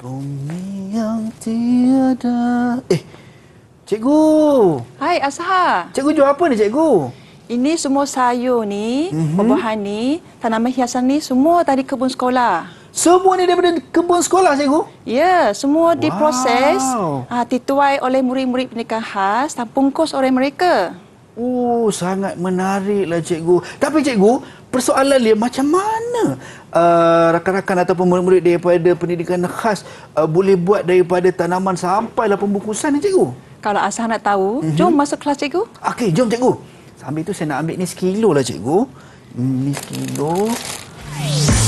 Bumi yang tiada... Eh, cikgu! Hai, Azhar. Cikgu jual apa ni, cikgu? Ini semua sayur ni, buah-buahan mhm. ni, tanaman hiasan ni, semua dari kebun sekolah. Semua ni daripada kebun sekolah, cikgu? Ya, semua diproses, wow. Ah, dituai oleh murid-murid pendidikan khas dan pungkus oleh mereka. Oh, sangat menariklah, cikgu. Tapi, cikgu, persoalan dia macam mana ah, rakan-rakan uh, ataupun murid-murid daripada pendidikan khas uh, boleh buat daripada tanaman sampai lah pembukusan ni cikgu? Kalau Asah nak tahu, mm-hmm. jom masuk kelas cikgu. Okey, jom cikgu. Sambil tu saya nak ambil ni sekilo lah cikgu. Hmm, ni sekilo. Hai.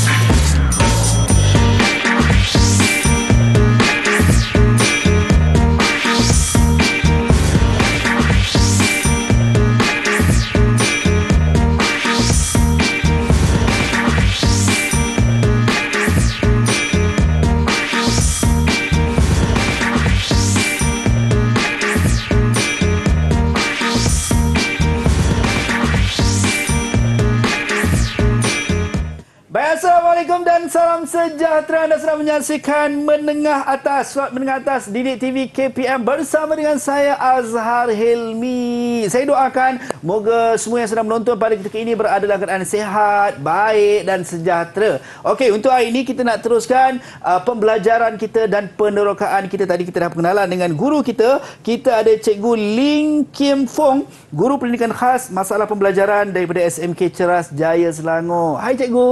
salam sejahtera anda sedang menyaksikan menengah atas suat menengah atas Didik TV KPM bersama dengan saya Azhar Hilmi. Saya doakan moga semua yang sedang menonton pada ketika ini berada dalam keadaan sehat, baik dan sejahtera. Okey, untuk hari ini kita nak teruskan uh, pembelajaran kita dan penerokaan kita tadi kita dah perkenalan dengan guru kita. Kita ada Cikgu Ling Kim Fong, guru pendidikan khas masalah pembelajaran daripada SMK Ceras Jaya Selangor. Hai Cikgu.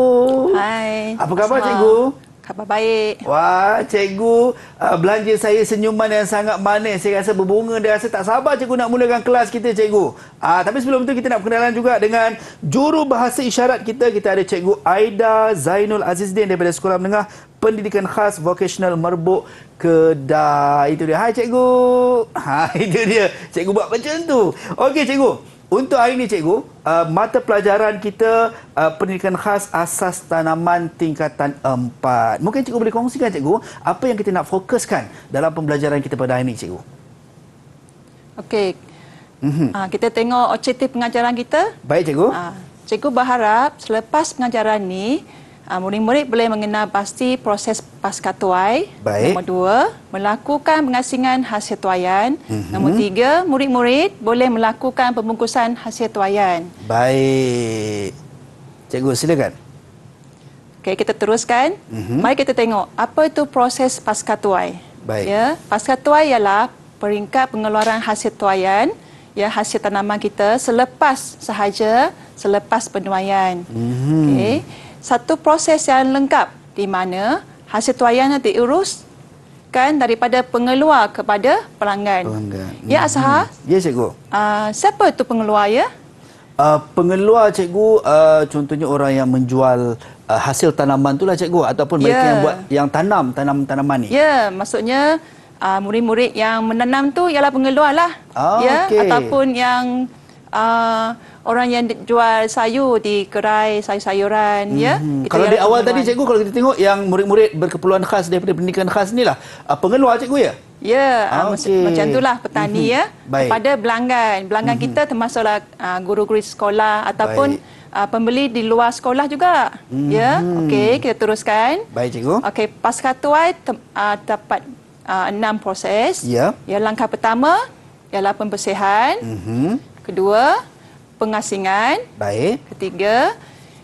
Hai. Apa khabar? khabar cikgu? Khabar baik. Wah, cikgu uh, belanja saya senyuman yang sangat manis. Saya rasa berbunga dan rasa tak sabar cikgu nak mulakan kelas kita cikgu. Ah, uh, tapi sebelum tu kita nak perkenalan juga dengan juru bahasa isyarat kita. Kita ada cikgu Aida Zainul Azizdin daripada Sekolah Menengah Pendidikan Khas Vocational Merbuk Kedah. Itu dia. Hai cikgu. Hai itu dia. Cikgu buat macam tu. Okey cikgu. Untuk hari ini cikgu, uh, mata pelajaran kita uh, pendidikan khas asas tanaman tingkatan 4. Mungkin cikgu boleh kongsikan cikgu apa yang kita nak fokuskan dalam pembelajaran kita pada hari ini cikgu. Okey. Mm-hmm. Uh, kita tengok objektif pengajaran kita. Baik cikgu. Uh, cikgu berharap selepas pengajaran ini, Ah, murid-murid boleh mengenal pasti proses pasca tuai. Baik. Nombor dua, melakukan pengasingan hasil tuayan. Mm-hmm. Nombor tiga, murid-murid boleh melakukan pembungkusan hasil tuayan. Baik. Cikgu, silakan. Okey, kita teruskan. Mm-hmm. Mari kita tengok apa itu proses pasca tuai. Baik. Ya, pasca tuai ialah peringkat pengeluaran hasil tuayan ya hasil tanaman kita selepas sahaja selepas penuaian. Mm-hmm. Okey satu proses yang lengkap di mana hasil tuayan diuruskan daripada pengeluar kepada pelanggan. pelanggan. Ya, hmm. asah. Ya, Cikgu. Uh, siapa itu pengeluar, ya? Uh, pengeluar, Cikgu, uh, contohnya orang yang menjual uh, hasil tanaman lah, Cikgu. Ataupun ya. mereka yang buat yang tanam tanam tanaman ini. Ya, maksudnya murid-murid uh, yang menanam tu ialah pengeluar. Lah. Oh, ya? okay. Ataupun yang... Ah, orang yang jual sayur di gerai sayur-sayuran hmm. ya. Kita mhm. kalau di awal tadi cikgu kalau kita tengok yang murid-murid berkeperluan khas daripada pendidikan khas ni lah. uh, pengeluar cikgu ya. Ya, ah, okay. Ah, macam, macam itulah petani mm -hmm. ya. Baik. Kepada pelanggan, pelanggan mm -hmm. kita termasuklah lah, guru-guru uh, sekolah ataupun uh, pembeli di luar sekolah juga. -hmm. Ya, mhm. okey kita teruskan. Baik cikgu. Okey, pasca tuai uh, dapat uh, enam proses. Ya. Yeah. Ya langkah pertama ialah pembersihan. Mhm. Mm Kedua, pengasingan. Baik. Ketiga,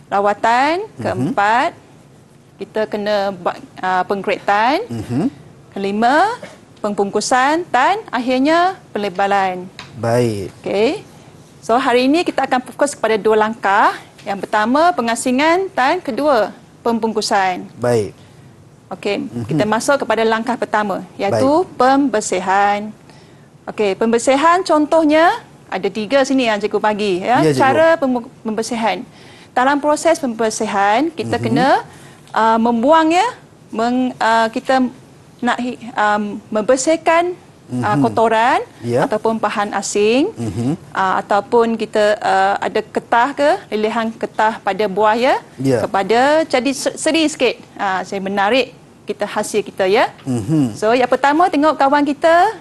rawatan. Mhm. Keempat, mm-hmm. kita kena uh, ah, pengkeretan. Mm-hmm. Kelima, pengpungkusan Dan akhirnya, pelebalan. Baik. Okey. So, hari ini kita akan fokus kepada dua langkah. Yang pertama, pengasingan. Dan kedua, pengpungkusan. Baik. Okey, mm-hmm. kita masuk kepada langkah pertama iaitu Baik. pembersihan. Okey, pembersihan contohnya ada tiga sini yang cikgu bagi ya, ya cikgu. cara pembersihan. Dalam proses pembersihan kita mm-hmm. kena uh, membuangnya meng, uh, kita nak uh, membersihkan Uh, mhm. kotoran yeah. ataupun bahan asing uh-huh. uh, ataupun kita uh, ada ketah ke lelehan ketah pada buah ya yeah. kepada jadi seri sikit uh, saya menarik kita hasil kita ya uh-huh. so yang pertama tengok kawan kita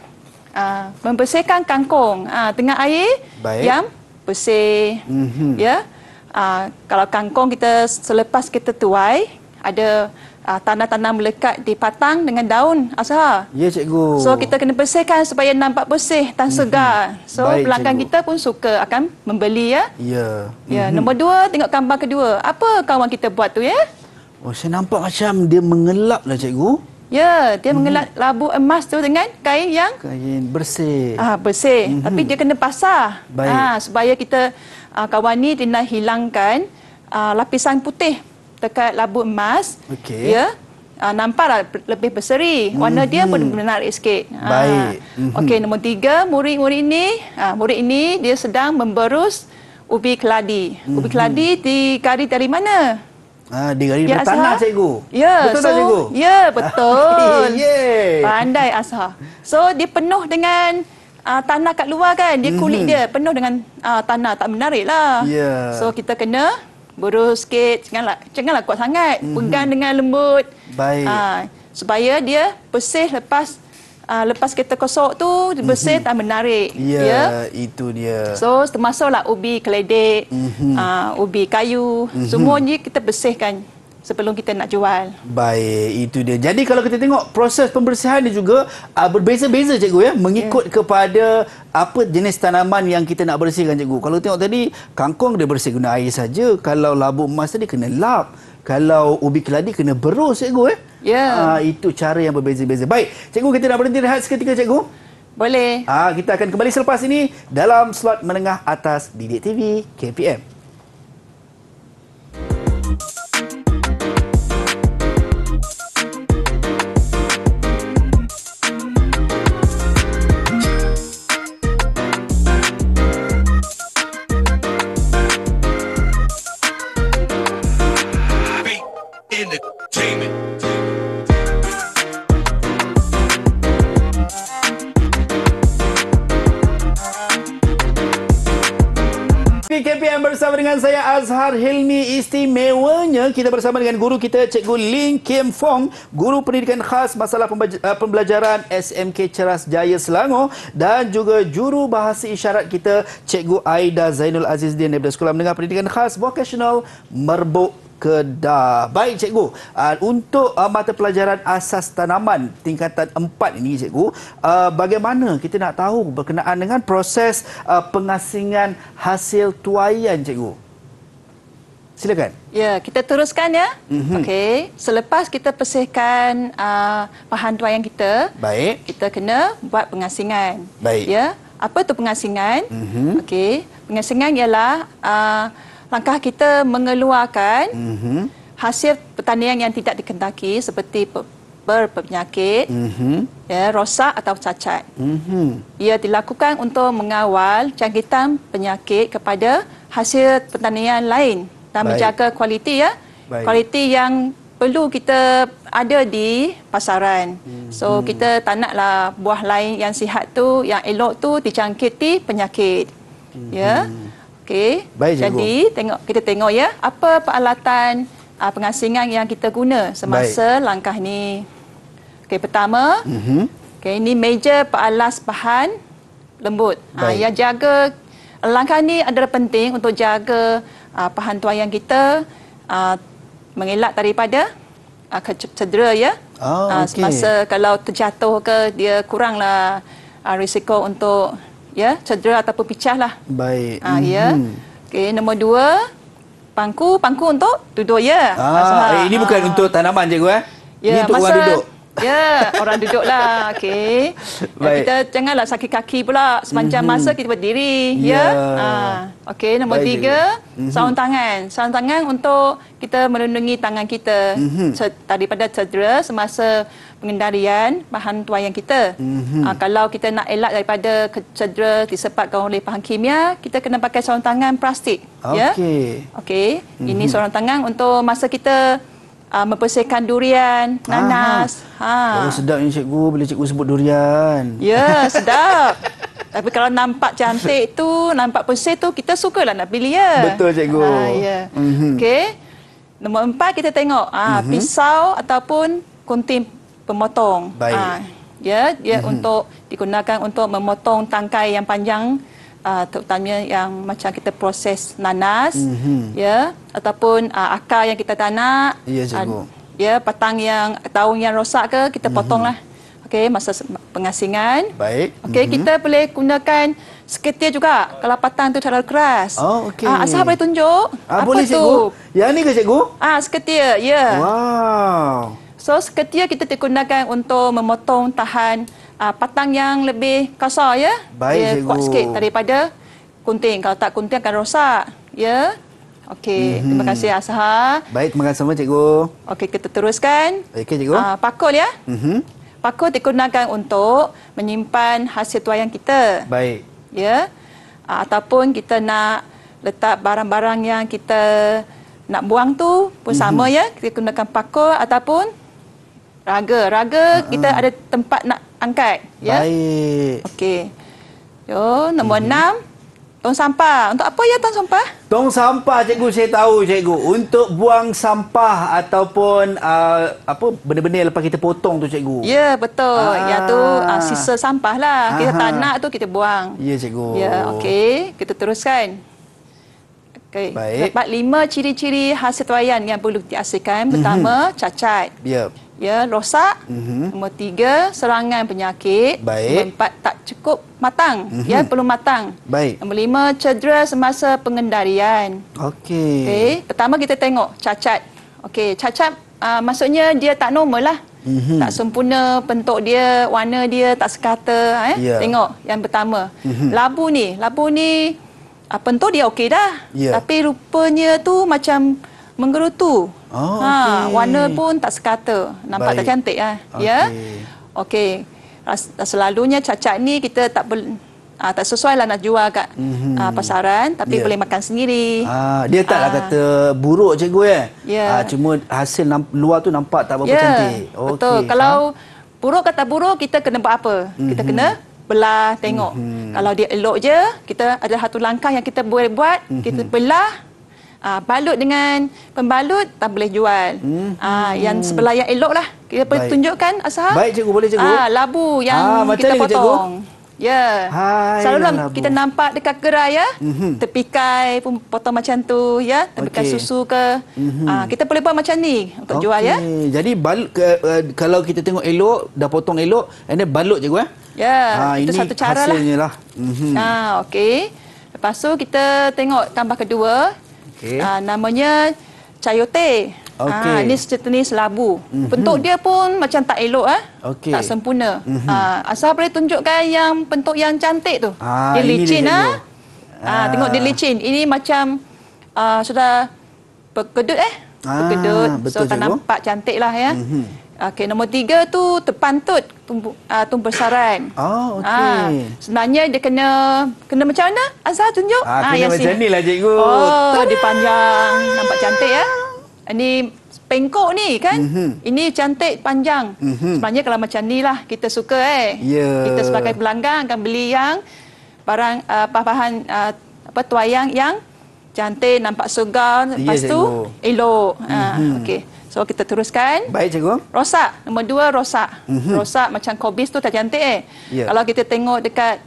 uh, membersihkan kangkung uh, ah, dengan air Baik. yang bersih. Mm-hmm. Ya. Yeah? Uh, kalau kangkung kita selepas kita tuai ada uh, tanah-tanah melekat di patang dengan daun Azhar. Ya yeah, cikgu. So kita kena bersihkan supaya nampak bersih dan mhm. segar. Mm-hmm. So Baik, pelanggan cikgu. kita pun suka akan membeli ya. Yeah? Ya. Yeah. Mm-hmm. Nombor dua, tengok gambar kedua. Apa kawan kita buat tu ya? Oh saya nampak macam dia mengelaplah cikgu. Ya, dia hmm. mengelak labu emas tu dengan kain yang kain bersih. Ah, bersih. Hmm. Tapi dia kena basah. Baik. Ah, supaya kita ah, kawan ni dia nak hilangkan ah, lapisan putih dekat labu emas. Okey. Ya. Ah, nampak lah lebih berseri. Warna hmm. dia pun hmm. menarik sikit. Ah. Baik. Ah. Hmm. Okey, nombor tiga, murid-murid ini, ah, murid ini dia sedang memberus ubi keladi. Hmm. Ubi keladi dikari dari mana? Ah, Dia dari ya, tanah cikgu. Ya, betul so, tak cikgu? Ya, betul. Pandai Azhar. So dia penuh dengan uh, tanah kat luar kan. Dia kulit mm-hmm. dia penuh dengan uh, tanah. Tak menarik lah. Yeah. So kita kena berus sikit. Janganlah, janganlah kuat sangat. Mm-hmm. Penggan dengan lembut. Baik. Uh, supaya dia bersih lepas uh, lepas kita kosok tu mhm. bersih mm-hmm. dan menarik ya yeah, yeah. itu dia so termasuklah ubi keledek mm-hmm. uh, ubi kayu mm-hmm. semuanya kita bersihkan sebelum kita nak jual baik itu dia jadi kalau kita tengok proses pembersihan dia juga uh, berbeza-beza cikgu ya mengikut yeah. kepada apa jenis tanaman yang kita nak bersihkan cikgu kalau tengok tadi kangkung dia bersih guna air saja kalau labu emas tadi kena lap kalau ubi keladi kena berus cikgu eh. Ya. Yeah. Uh, itu cara yang berbeza-beza. Baik, cikgu kita nak berhenti rehat seketika cikgu. Boleh. Ah uh, kita akan kembali selepas ini dalam slot menengah atas Didik TV KPM. bersama dengan saya Azhar Hilmi istimewanya kita bersama dengan guru kita Cikgu Lin Kim Fong guru pendidikan khas masalah uh, pembelajaran SMK Ceras Jaya Selangor dan juga juru bahasa isyarat kita Cikgu Aida Zainul Azizdin daripada Sekolah Menengah Pendidikan Khas Vocational Merbuk Kedah. Baik cikgu, uh, untuk uh, mata pelajaran asas tanaman tingkatan 4 ini cikgu, uh, bagaimana kita nak tahu berkenaan dengan proses uh, pengasingan hasil tuayan, cikgu? Silakan. Ya, kita teruskan ya. Mm -hmm. Okey, selepas kita pesihkan bahan uh, tuaian kita, Baik. kita kena buat pengasingan. Baik. Ya, apa tu pengasingan? Mm -hmm. Okey, pengasingan ialah uh, langkah kita mengeluarkan mm-hmm. hasil pertanian yang tidak dikendaki seperti berpenyakit, mm-hmm. ya, rosak atau cacat. Mm-hmm. Ia dilakukan untuk mengawal jangkitan penyakit kepada hasil pertanian lain dan Baik. menjaga kualiti ya. Baik. Kualiti yang perlu kita ada di pasaran. Mhm. So hmm. kita tak naklah buah lain yang sihat tu, yang elok tu dijangkiti penyakit. Hmm. Ya. Yeah? Mhm. Okey. Jadi, cikgu. tengok kita tengok ya, apa peralatan uh, pengasingan yang kita guna semasa Baik. langkah ni. Okey, pertama, mm -hmm. okay, ini meja pealas bahan lembut. Uh, yang jaga langkah ni adalah penting untuk jaga uh, bahan tuayan kita uh, mengelak daripada uh, cedera ya. Oh, uh, okay. Semasa kalau terjatuh ke, dia kuranglah uh, risiko untuk ya cedera ataupun picah lah. Baik. Ha, ya. Hmm. Okey, nombor dua. Pangku, pangku untuk duduk ya. Ah, eh, ini bukan ha. untuk tanaman cikgu eh. Ya, ini untuk masa, orang duduk. Ya, orang duduk lah. Okey. Ya, kita janganlah sakit kaki pula sepanjang mm -hmm. masa kita berdiri. Ya. ya. Ha. Okey, nombor Baik, tiga. Mhm. Sarung mm -hmm. tangan. Sarung tangan untuk kita melindungi tangan kita. Mm -hmm. Daripada cedera semasa pengendalian bahan tuayan kita. Mm-hmm. Uh, kalau kita nak elak daripada cedera disebabkan oleh bahan kimia, kita kena pakai sarung tangan plastik. Ya. Okey. Yeah? Okey. Mm-hmm. Ini mhm. sarung tangan untuk masa kita uh, membersihkan durian, nanas. Ha. Oh, sedap ni cikgu bila cikgu sebut durian. Ya, yeah, sedap. Tapi kalau nampak cantik tu, nampak bersih tu, kita sukalah nak beli ya. Betul cikgu. Ha, ya. Yeah. Mm-hmm. Okey. Nombor empat kita tengok ah ha, mm-hmm. pisau ataupun kunting pemotong. Baik. Uh, ya, ya mm-hmm. untuk digunakan untuk memotong tangkai yang panjang uh, terutamanya yang macam kita proses nanas, mm-hmm. ya ataupun uh, akar yang kita tanak. Ya, cikgu. Uh, ya, patang yang daun yang rosak ke kita mm-hmm. potonglah. Okey, masa pengasingan. Baik. Okey, mm-hmm. kita boleh gunakan seketir juga kalau patang tu terlalu keras. Oh, okey. Ah, asal boleh tunjuk? Ah, Apa boleh, tu? cikgu. Yang ni ke, cikgu? Ah, seketir. Ya. Yeah. Wow. So seketia kita digunakan untuk memotong tahan uh, patang yang lebih kasar ya. Baik, Dia cikgu. kuat sikit daripada kunting. Kalau tak kunting akan rosak. Ya. Okey, mm-hmm. terima kasih Asha. Baik, terima kasih sama cikgu. Okey, kita teruskan. Okey cikgu. Uh, pakul ya. Mm-hmm. Pakul digunakan untuk menyimpan hasil tuayan kita. Baik. Ya. Uh, ataupun kita nak letak barang-barang yang kita nak buang tu pun mhm. sama mm-hmm. ya kita gunakan pakul ataupun Raga, raga uh-huh. kita ah. ada tempat nak angkat. Ya? Baik. Okey. Yo, nombor hmm. enam. Tong sampah. Untuk apa ya tong sampah? Tong sampah, cikgu saya tahu, cikgu. Untuk buang sampah ataupun uh, apa benda-benda lepas kita potong tu, cikgu. Ya, yeah, betul. Ya ah. Yang tu uh, sisa sampah lah. Aha. Kita tak tu, kita buang. Ya, yeah, cikgu. Ya, yeah, okey. Kita teruskan. Okey. Baik. Dapat lima ciri-ciri hasil tuayan yang perlu dihasilkan. Pertama, mhm. cacat. Ya. Yeah ya rosak mm-hmm. nombor tiga serangan penyakit baik. nombor empat tak cukup matang mm-hmm. ya perlu matang baik nombor lima cedera semasa pengendalian okey okey pertama kita tengok cacat okey cacat uh, maksudnya dia tak normal lah mm-hmm. tak sempurna bentuk dia warna dia tak sekata eh yeah. tengok yang pertama mm-hmm. labu ni labu ni apa uh, tu dia okey dah yeah. tapi rupanya tu macam menggerutu. Oh, ha, okay. warna pun tak sekata. Nampak Baik. tak cantik ah. Okay. Ya. Okey. Selalunya cacat ni kita tak ber, aa, ah, tak sesuai lah nak jual kat mm-hmm. aa, ah, pasaran tapi yeah. boleh makan sendiri. Ah, dia taklah ah. kata buruk cikgu eh. Yeah. Ya. Aa, cuma hasil luar tu nampak tak berapa yeah. cantik. Okay. Betul. Kalau buruk kata buruk kita kena buat apa? Mm-hmm. Kita mhm. kena belah tengok. Mm-hmm. Kalau dia elok je, kita ada satu langkah yang kita boleh buat, mm-hmm. kita mhm. belah Uh, balut dengan pembalut tak boleh jual. Hmm. Uh, yang hmm. sebelah yang elok lah. Kita Baik. tunjukkan asal. Baik cikgu, boleh cikgu. Uh, labu yang ah, kita potong. Cikgu? Ya, Hai selalu lah kita nampak dekat gerai ya, mm -hmm. tepikai pun potong macam tu ya, tepikai okay. susu ke, mm -hmm. Aa, kita boleh buat macam ni untuk okay. jual ya. Jadi balut, ke, uh, kalau kita tengok elok, dah potong elok, eh? ya, ini balut je gue. Ya, Aa, itu satu cara lah. Ini hasilnya lah. Mm -hmm. Okey, lepas tu kita tengok tambah kedua, okay. uh, ah, namanya chayote. Ah, okay. Ha, ini sejenis labu. Mm-hmm. Bentuk dia pun macam tak elok. Eh? Ah. Okay. Tak sempurna. Mm-hmm. Ha, asal boleh tunjukkan yang bentuk yang cantik tu. Ha, dia licin. Dia ha? Ha, ha. Tengok dia licin. Ini macam uh, sudah berkedut eh berkedut. Ah, betul so, tak nampak cantik lah ya. Mm-hmm. Okey, nombor tiga tu terpantut tumbuh uh, tumpu ah, saran. Oh, okey. Ah, sebenarnya dia kena, kena macam mana? Azhar tunjuk. Ah, kena ah, yes, macam ni lah cikgu. Oh, Tadah! dia panjang. Nampak cantik ya. Ini pengkok ni kan. Mm-hmm. Ini cantik panjang. Mm-hmm. Sebenarnya kalau macam ni lah kita suka eh. Yeah. Kita sebagai pelanggan akan beli yang barang uh, bahan uh, apa tuayang yang cantik nampak segar lepas yeah, tu elok mm-hmm. ha, okey so kita teruskan baik cikgu rosak nombor dua rosak mm-hmm. rosak macam kobis tu tak cantik eh yeah. kalau kita tengok dekat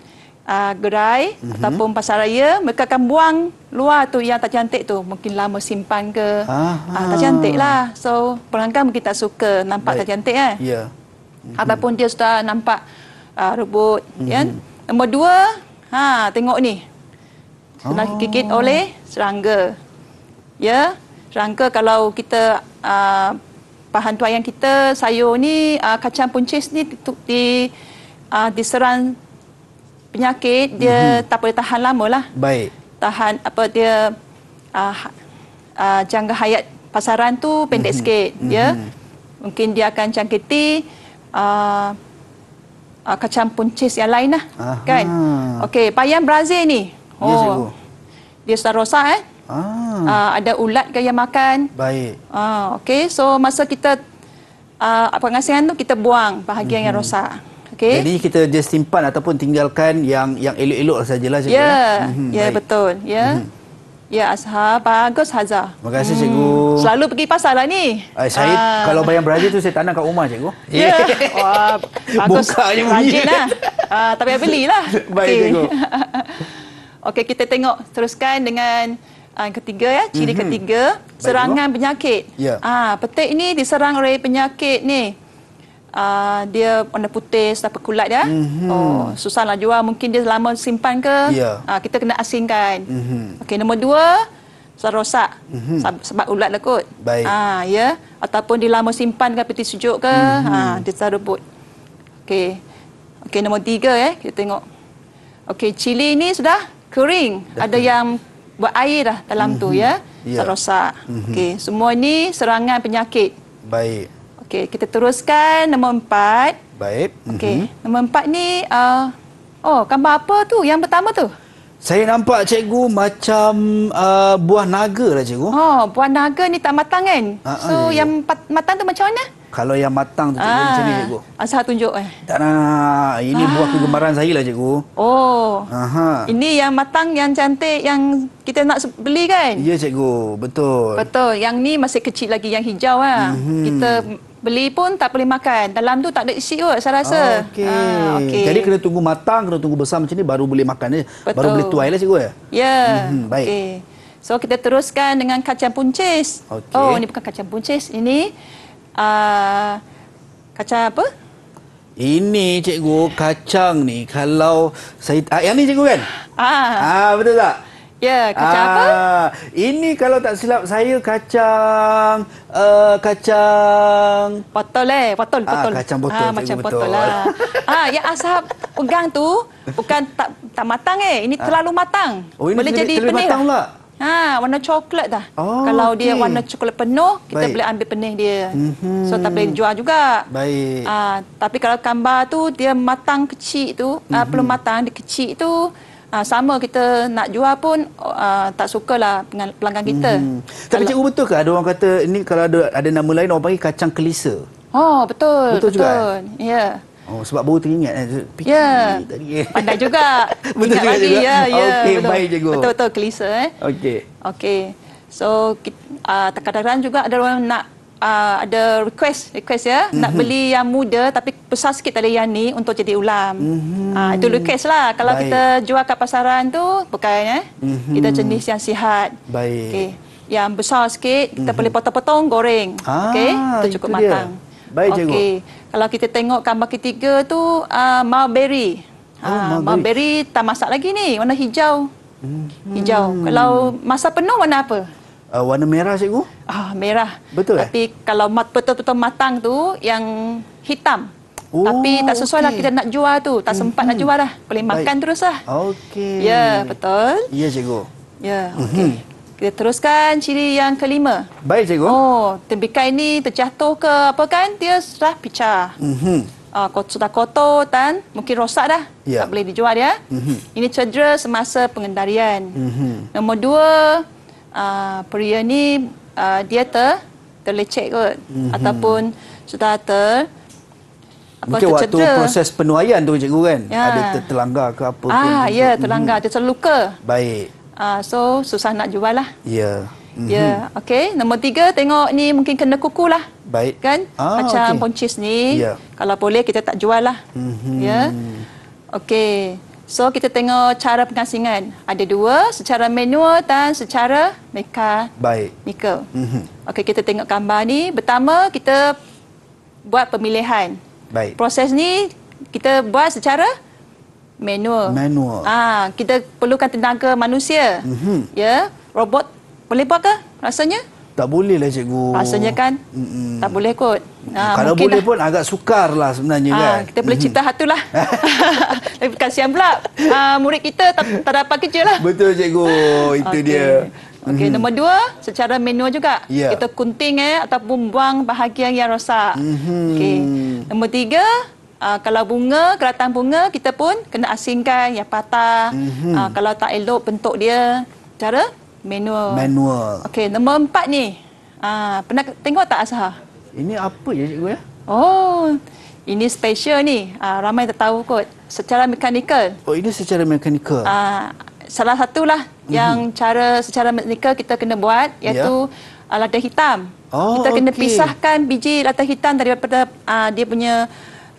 uh, gerai mm-hmm. ataupun pasar raya mereka akan buang luar tu yang tak cantik tu mungkin lama simpan ke ah, tak cantik lah so pelanggan mungkin tak suka nampak baik. tak cantik eh ya yeah. mm-hmm. ataupun dia sudah nampak uh, rebut mm-hmm. kan nombor dua ha tengok ni Senang oh. gigit oleh serangga. Ya, serangga kalau kita aa, ah, bahan tuayan kita sayur ni aa, ah, kacang puncis ni untuk di aa, ah, diserang penyakit dia mm-hmm. tak boleh tahan lama lah. Baik. Tahan apa dia aa, aa, jangka hayat pasaran tu pendek mm-hmm. sikit mm-hmm. ya. Mhm. Mungkin dia akan jangkiti aa, aa, kacang puncis yang lain lah. Aha. Kan? Okey, bayan Brazil ni. Oh. Yes, dia sudah rosak eh? Ah. Uh, ada ulat ke yang makan? Baik. Ah, uh, okey. So masa kita uh, ah, pengasingan tu kita buang bahagian mm-hmm. yang mhm. rosak. Okay. Jadi kita just simpan ataupun tinggalkan yang yang elok-elok sajalah cikgu. Ya, ya, mhm, ya betul. Ya. Yeah. Mm-hmm. Ya, Asha. Bagus, Haza. Terima kasih, hmm. Cikgu. Selalu pergi pasar lah ni. Eh, saya, uh. kalau bayang beraja tu, saya tanam kat rumah, Cikgu. Ya. Yeah. Wah, bagus. Buka je bunyi. Rajin lah. uh, tapi saya belilah. Baik, okay. Cikgu. Okey, kita tengok teruskan dengan uh, ketiga ya, ciri mm-hmm. ketiga, serangan Baiklah. penyakit. Yeah. Ah, petik ini diserang oleh penyakit ni. Uh, dia warna putih sudah pekulat dia. Ya. Mm-hmm. Oh, susahlah jual, mungkin dia lama simpan ke. Yeah. Ya. Uh, kita kena asingkan. Mm-hmm. Okey, nombor dua, sudah rosak mm-hmm. sebab ulat lah Baik. Ha, ya? Ataupun dilama simpan dengan peti sejuk ke, mm-hmm. ha, dia sudah Okey. Okey, nombor tiga eh, kita tengok. Okey, cili ni sudah kering. Betul. Ada yang buat air dah dalam mm -hmm. tu mhm. ya. Yeah. Rosak. Mm -hmm. Okey, semua ni serangan penyakit. Baik. Okey, kita teruskan nombor empat. Baik. Mm -hmm. Okey, mhm. nombor empat ni uh, oh, gambar apa tu? Yang pertama tu. Saya nampak cikgu macam uh, buah naga lah cikgu. Oh, buah naga ni tak matang kan? Uh -uh, so, yeah. Ya. yang matang tu macam mana? Kalau yang matang tu ah. cikgu macam ni ah, cikgu. Asal tunjuk eh. Tak nak. Ah, ini ah. buah kegemaran saya lah cikgu. Oh. Aha. Ini yang matang yang cantik yang kita nak beli kan? Ya cikgu. Betul. Betul. Yang ni masih kecil lagi yang hijau lah. Mm -hmm. Kita beli pun tak boleh makan. Dalam tu tak ada isi kot saya rasa. Oh, okay. Ah, okay. Jadi kena tunggu matang, kena tunggu besar macam ni baru boleh makan. Eh. Betul. Baru boleh tuai lah cikgu ya? Eh? Ya. Mm -hmm. Baik. Okay. So kita teruskan dengan kacang puncis. Okay. Oh ini bukan kacang puncis. Ini... Ah, kacang apa? Ini cikgu kacang ni kalau saya ah, yang ni cikgu kan? Ah. Ah betul tak? Ya, yeah, kacang ah, apa? Ini kalau tak silap saya kacang uh, kacang botol eh, botol, botol. Ah, kacang botol. Ah, macam botol, botol lah. ah, yang asap pegang tu bukan tak tak matang eh. Ini ah. terlalu matang. Oh, ini Boleh jadi terlebih pening. Matang lah. Lah. Ha, warna coklat dah. Oh, Kalau okay. dia warna coklat penuh, kita Baik. boleh ambil pening dia. Mm -hmm. So tak boleh jual juga. Baik. Ha, tapi kalau gambar tu dia matang kecil tu, mm -hmm. uh, belum matang dia kecil tu, uh, sama kita nak jual pun uh, tak sukalah pelanggan kita. Mm -hmm. Tapi kalau, cikgu betul ke ada orang kata ini kalau ada ada nama lain orang panggil kacang kelisa? Oh, betul. Betul, juga. Eh? Betul. Ya. Yeah. Oh, sebab baru teringat. Eh, ya, yeah. pandai juga. betul Ingat juga Ya, ya. Okey, baik je go. Betul-betul, kelisa. Eh. Okey. Okey. So, ah, kadang-kadang uh, juga ada orang nak uh, ada request request ya mm-hmm. nak mhm. beli yang muda tapi besar sikit tadi yang ni untuk jadi ulam. Mm-hmm. Uh, itu request lah. Kalau baik. kita jual kat pasaran tu bukan Eh. Mm-hmm. Kita jenis yang sihat. Baik. Okey. Yang besar sikit kita mm-hmm. boleh potong-potong goreng. Ah, Okey, cukup matang. Dia. Baik okay. je go kalau kita tengok gambar ketiga tu uh, mulberry. Oh, uh, mulberry tak masak lagi ni, warna hijau. Hmm. Hijau. Hmm. Kalau masa penuh warna apa? Uh, warna merah cikgu. Ah, uh, merah. Betul eh? Tapi kalau mat betul-betul matang tu yang hitam. Oh, Tapi tak sesuai okay. lah kita nak jual tu. Tak hmm. sempat hmm. nak jual lah. Boleh Baik. makan terus lah. Okey. Ya, yeah, betul. Ya, yeah, cikgu. Ya, yeah, mhm. okey. Hmm. Kita teruskan ciri yang kelima. Baik, cikgu. Oh, tembikai ini terjatuh ke apa kan? Dia sudah pecah. Mm -hmm. uh, sudah kotor dan mungkin rosak dah. Yeah. Tak boleh dijual ya. Mm -hmm. Ini cedera semasa pengendalian. Mm -hmm. Nombor dua, uh, ah, pria ni uh, dia ter, terlecek kot. Mm -hmm. Ataupun sudah ter... Mungkin waktu proses penuaian tu cikgu kan? Yeah. Ada ter terlanggar ke apa? Ah, ya, terlanggar. Mm -hmm. Dia terluka. Baik. Uh, so susah nak jual lah. Ya. Yeah. Mm-hmm. Ya, yeah. Mhm. okey. Nombor tiga, tengok ni mungkin kena kuku lah. Baik. Kan? Ah, Macam okay. poncis ni. Yeah. Kalau boleh, kita tak jual lah. Mm-hmm. Ya. Yeah. Okey. So, kita tengok cara pengasingan. Ada dua, secara manual dan secara mekanikal. Mm-hmm. Okey, kita tengok gambar ni. Pertama, kita buat pemilihan. Baik. Proses ni, kita buat secara manual. Manual. Ah, kita perlukan tenaga manusia. Mm -hmm. Ya, robot boleh buat ke rasanya? Tak boleh lah cikgu. Rasanya kan? Mm -mm. Tak boleh kot. Ha, Kalau boleh lah. pun agak sukar lah sebenarnya ha, kan? Kita boleh mhm. cerita mm -hmm. hatulah. Lebih kasihan pula. Ha, murid kita tak, tak dapat kerja lah. Betul cikgu. Itu okay. dia. Okey, mm -hmm. nombor dua. Secara manual juga. Yeah. Kita kunting eh, ataupun buang bahagian yang rosak. Mm -hmm. okay. Nombor tiga. Uh, kalau bunga, kelatan bunga, kita pun kena asingkan yang patah. Mm-hmm. Uh, kalau tak elok bentuk dia, cara manual. Manual. Okey, nombor empat ni. Uh, pernah tengok tak Asha? Ini apa ya cikgu ya? Oh, ini special ni. Uh, ramai tak tahu kot. Secara mekanikal. Oh, ini secara mekanikal. Uh, salah satulah mm-hmm. yang cara secara mekanikal kita kena buat ya. iaitu yeah. uh, lada hitam. Oh, kita kena okay. pisahkan biji lada hitam daripada uh, dia punya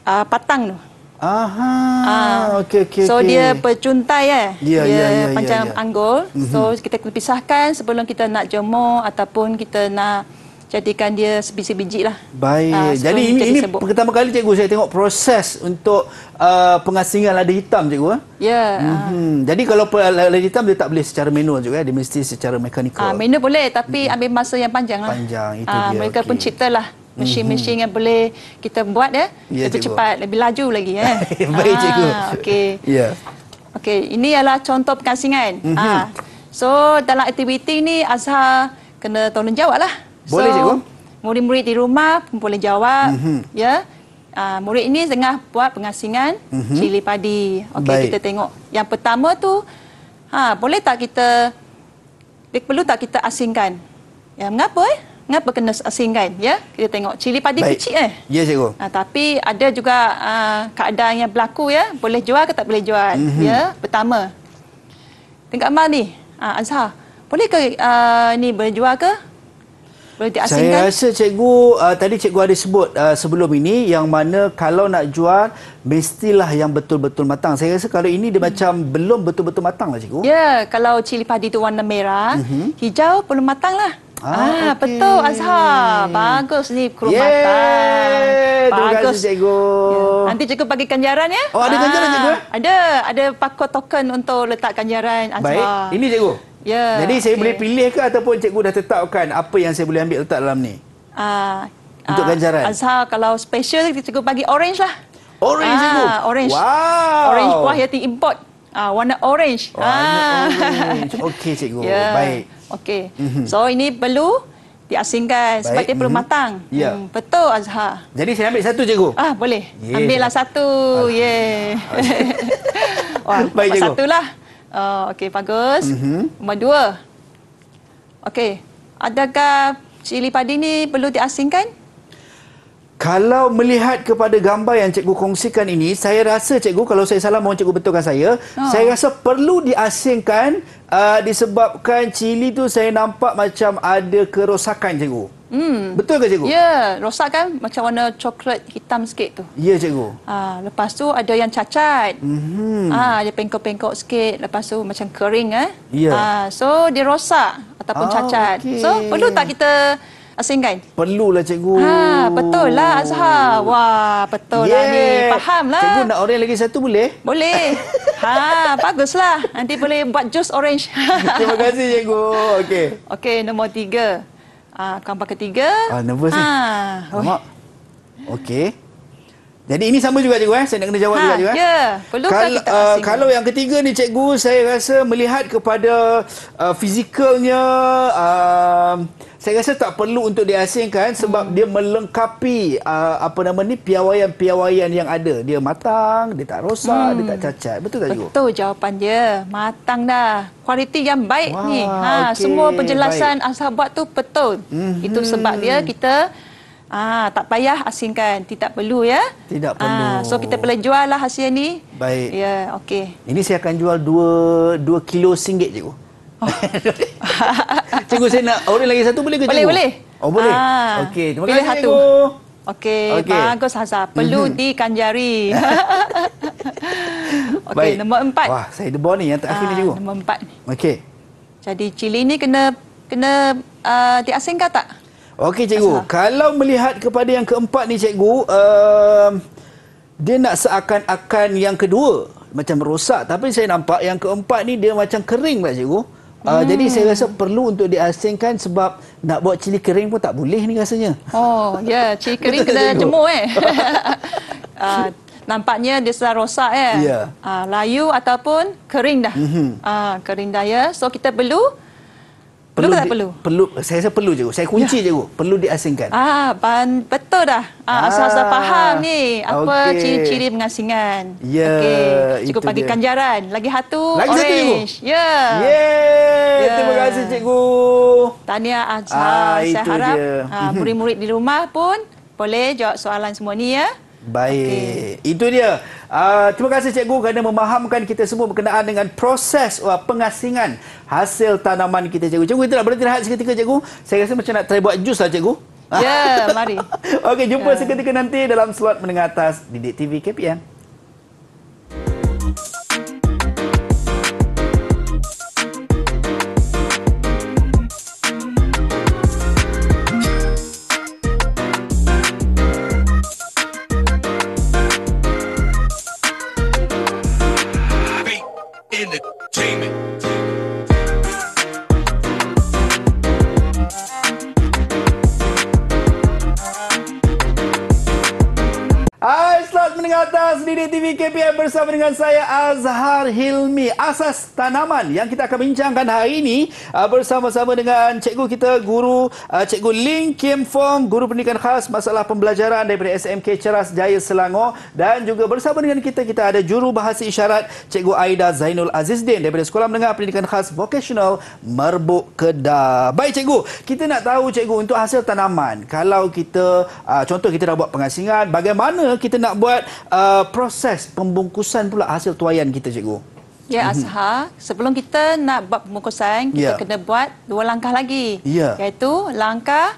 uh, patang tu. Aha. Uh, okey okey So okay. dia pecuntai eh. Yeah, ya, dia ya, ya, panjang yeah, yeah, yeah. anggur. So mm-hmm. kita kena pisahkan sebelum kita nak jemur ataupun kita nak jadikan dia sebiji-biji lah. Baik. Uh, jadi ini, ini pertama kali cikgu saya tengok proses untuk uh, pengasingan lada hitam cikgu. Eh? Ya. Yeah, mm-hmm. uh. Jadi kalau lada hitam dia tak boleh secara manual juga. Eh? Dia mesti secara mekanikal. Uh, manual boleh tapi mm-hmm. ambil masa yang panjang lah. Panjang. Itu uh, dia. Mereka okay. pun ciptalah. lah mesin-mesin yang boleh kita buat eh, ya, ya lebih cikgu. cepat lebih laju lagi ya baik ha, cikgu okey ya okey ini ialah contoh pengasingan mm -hmm. Ah, ha, so dalam aktiviti ni Azhar kena tolong lah. boleh so, cikgu murid-murid di rumah pun boleh jawab mm -hmm. ya ha, murid ini tengah buat pengasingan mm -hmm. cili padi okey kita tengok yang pertama tu ha boleh tak kita dia perlu tak kita asingkan ya mengapa eh? ingat berkena asingkan, ya kita tengok cili padi Baik. kecil eh ya cikgu uh, tapi ada juga uh, keadaan yang berlaku ya boleh jual ke tak boleh jual mm -hmm. ya pertama tengok amal ni uh, azhar boleh ke uh, ni boleh jual ke saya rasa cikgu uh, tadi cikgu ada sebut uh, sebelum ini yang mana kalau nak jual mestilah yang betul-betul matang. Saya rasa kalau ini dia hmm. macam belum betul-betul matang lah cikgu. Ya, yeah, kalau cili padi tu warna merah, mm -hmm. hijau belum matang lah. Ah, ah okay. betul Azhar. Bagus ni kerumatan. Yeay. Terima Bagus. kasih cikgu. Ya. Nanti cikgu bagi ganjaran ya. Oh ada ah, kanjaran cikgu? Eh? Ada. Ada pakot token untuk letak ganjaran. Azhar. Baik. Ini cikgu. Ya. Jadi saya boleh pilih ke ataupun cikgu dah tetapkan apa yang saya boleh ambil letak dalam ni? Ah, untuk ah, ganjaran. Azhar kalau special cikgu bagi orange lah. Orange ah, cikgu? Orange. Wow. Orange buah yang diimport. Ah, warna orange. Warna ah. orange. Okey cikgu. Ya. Baik. Okey. Mm -hmm. So ini perlu diasingkan Baik. sebab dia mhm. perlu mm -hmm. matang. Yeah. Hmm, betul Azhar. Jadi saya ambil satu cikgu. Ah, boleh. Yeah. Ambillah satu. Ye. Yeah. Wah, Baik, lah. Oh, okey, bagus. Mhm. Mm dua. Okey. Adakah cili padi ni perlu diasingkan? Kalau melihat kepada gambar yang cikgu kongsikan ini, saya rasa cikgu, kalau saya salah mohon cikgu betulkan saya, oh. saya rasa perlu diasingkan uh, disebabkan cili tu saya nampak macam ada kerosakan cikgu. Hmm. Betul ke cikgu? Ya, rosak kan macam warna coklat hitam sikit tu. Ya cikgu. Ha, lepas tu ada yang cacat. Mm -hmm. Ah, ha, dia pengkok-pengkok sikit, lepas tu macam kering. Eh? Ya. Ha, so dia rosak ataupun oh, cacat. Okay. So perlu tak kita asingkan. Perlulah cikgu. Ha, betul lah Azhar. Wah, betul yeah. lah ni. Faham lah. Cikgu nak orange lagi satu boleh? Boleh. ha, baguslah. Nanti boleh buat jus orange. Terima kasih cikgu. Okey. Okey, nombor tiga. Ah, ha, kampak ketiga. Ah, nervous ha. ni. Ha. Okey. Jadi ini sama juga cikgu eh. Saya nak kena jawab ha, juga juga. Eh? Ya, perlukah Kal- kita uh, Kalau yang ketiga ni cikgu, saya rasa melihat kepada uh, fizikalnya... Uh, saya rasa tak perlu untuk diasingkan sebab hmm. dia melengkapi uh, apa nama ni piawaian-piawaian yang ada. Dia matang, dia tak rosak, hmm. dia tak hmm. cacat. Betul tak Yu? Betul Yuk? jawapan dia. Matang dah. Kualiti yang baik Wah, ni. Ha, okay. semua penjelasan asal buat tu betul. Hmm. Itu sebab dia kita Ah, tak payah asingkan. Tidak perlu ya. Tidak ha, perlu. Ah, so kita boleh jual lah hasil ni. Baik. Ya, yeah, okey. Ini saya akan jual 2 2 kilo singgit je. Oh. cikgu saya nak order lagi satu boleh ke cikgu? Boleh, boleh. Oh, boleh? Ah. Okey, terima Pilih kasih cikgu. Okey, okay. bagus Hazar. Perlu mm-hmm. dikanjari. Okey, nombor empat. Wah, saya debor ni yang terakhir ah, ni cikgu. Nombor empat. ni. Okey. Jadi cili ni kena kena uh, diasingkan tak? Okey cikgu, Asa. kalau melihat kepada yang keempat ni cikgu, um, dia nak seakan-akan yang kedua macam rosak. Tapi saya nampak yang keempat ni dia macam kering pula cikgu. Uh, hmm. Jadi saya hmm. rasa perlu untuk diasingkan sebab nak buat cili kering pun tak boleh ni rasanya. Oh, ya. Yeah. Cili kering kena jemur eh. uh, nampaknya dia sudah rosak eh. Yeah. Ya. Uh, layu ataupun kering dah. Mm-hmm. Uh, kering dah ya. So kita perlu Perlu tak perlu? perlu? Saya rasa perlu je. Saya kunci ya. je. Perlu diasingkan. Ah, ban, betul dah. Ah, ah, Asal-asal faham ni. Apa okay. ciri-ciri pengasingan. Ya. Okay. Cukup bagi kanjaran. Lagi satu. Lagi orange. satu cikgu. Ya. Yeay. Ya. Terima kasih cikgu. Tahniah Azhar. Ah, Saya harap ah, mhm. murid-murid di rumah pun boleh jawab soalan semua ni ya. Baik. Okay. Itu dia. Uh, terima kasih cikgu kerana memahamkan kita semua berkenaan dengan proses uh, pengasingan hasil tanaman kita cikgu. Cikgu kita berhenti rehat seketika cikgu. Saya rasa macam nak try buat jus lah cikgu. Ya, yeah, mari. Okey, jumpa yeah. seketika nanti dalam slot menengah atas Didik TV KPM. bersama dengan saya Azhar Hilmi Asas Tanaman yang kita akan bincangkan hari ini uh, bersama-sama dengan cikgu kita guru uh, cikgu Lin Kim Fong guru pendidikan khas masalah pembelajaran daripada SMK Ceras Jaya Selangor dan juga bersama dengan kita kita ada juru bahasa isyarat cikgu Aida Zainul Azizdin daripada Sekolah Menengah Pendidikan Khas Vocational Merbuk Kedah. Baik cikgu, kita nak tahu cikgu untuk hasil tanaman. Kalau kita uh, contoh kita dah buat pengasingan, bagaimana kita nak buat uh, proses pembungkusan pembungkusan pula hasil tuayan kita cikgu. Ya mhm. Azhar, sebelum kita nak buat pembungkusan, kita yeah. kena buat dua langkah lagi. Yeah. Iaitu langkah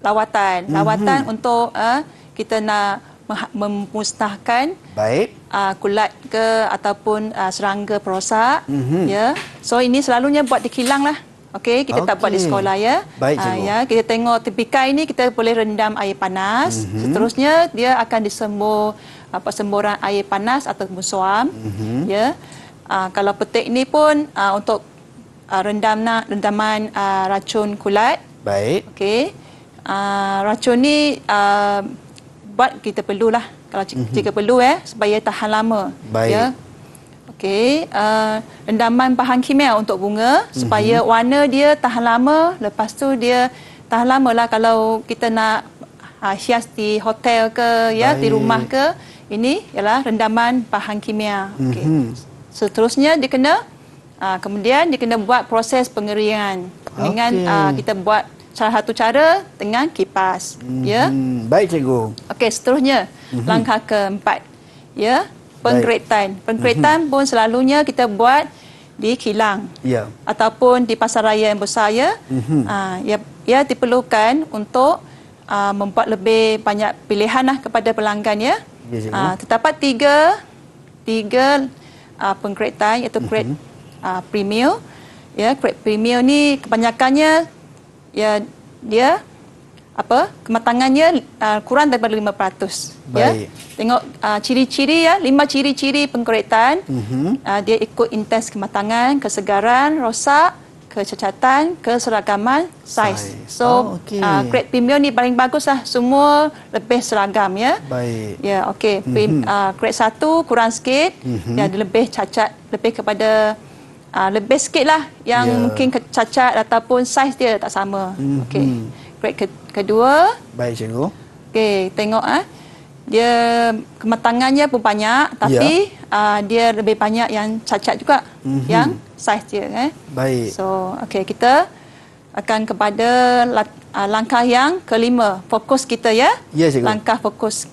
lawatan. Mhm. Lawatan mm -hmm. untuk uh, kita nak memusnahkan Baik. Uh, kulat ke ataupun uh, serangga perosak. Mm -hmm. yeah. So ini selalunya buat di kilang lah. Okay, kita okay. tak buat di sekolah ya. Baik, uh, ya. Kita tengok tipikal ini kita boleh rendam air panas. Mm -hmm. Seterusnya dia akan disembuh apa semburan air panas atau musuam, mm-hmm. ya uh, kalau petik ni pun uh, untuk uh, rendam nak rendaman uh, racun kulat baik okey uh, racun ni uh, buat kita perlulah kalau mm-hmm. jika perlu eh supaya tahan lama baik. ya Okey, uh, rendaman bahan kimia untuk bunga mhm. supaya mm-hmm. warna dia tahan lama. Lepas tu dia tahan lama lah kalau kita nak uh, hias di hotel ke, ya, Baik. di rumah ke. Ini ialah rendaman bahan kimia. Mm -hmm. Seterusnya dia kena aa, ah, kemudian dia kena buat proses pengeringan dengan okay. aa, ah, kita buat salah satu cara dengan kipas. Mm -hmm. Ya. Baik cikgu. Okey, seterusnya mm -hmm. langkah keempat. Ya, pengkeretan. Pengkeretan mm -hmm. pun selalunya kita buat di kilang yeah. ataupun di pasar raya yang besar ya, mm -hmm. uh, ah, ia, ya, ia ya diperlukan untuk uh, membuat lebih banyak pilihan lah kepada pelanggan ya. Ha, terdapat tiga tiga uh, ah, pengkeretaan iaitu kret uh -huh. uh, premium. Ya, yeah, kret premium ni kebanyakannya ya yeah, dia apa kematangannya uh, kurang daripada 5%. Ya, Baik. Ya. Tengok ciri-ciri uh, ya, lima ciri-ciri pengkeretaan. Uh -huh. uh, dia ikut intens kematangan, kesegaran, rosak, kecacatan, keseragaman, saiz. So, oh, ah, okay. uh, grade premium ni paling bagus lah. Semua lebih seragam ya. Baik. Ya, yeah, okey. Mm-hmm. Uh, grade satu kurang sikit. Mm-hmm. Dia lebih cacat, lebih kepada uh, lebih sikit lah yang yeah. mungkin cacat ataupun saiz dia tak sama. Mm-hmm. Okey. Mhm. Grade ke- kedua. Baik, cikgu. Okey, tengok ah. Uh dia kematangannya pun banyak tapi ya. uh, dia lebih banyak yang cacat juga mm -hmm. yang saiz dia eh. Baik. So, okey kita akan kepada uh, langkah yang kelima, fokus kita ya. Ya, cikgu. Langkah fokus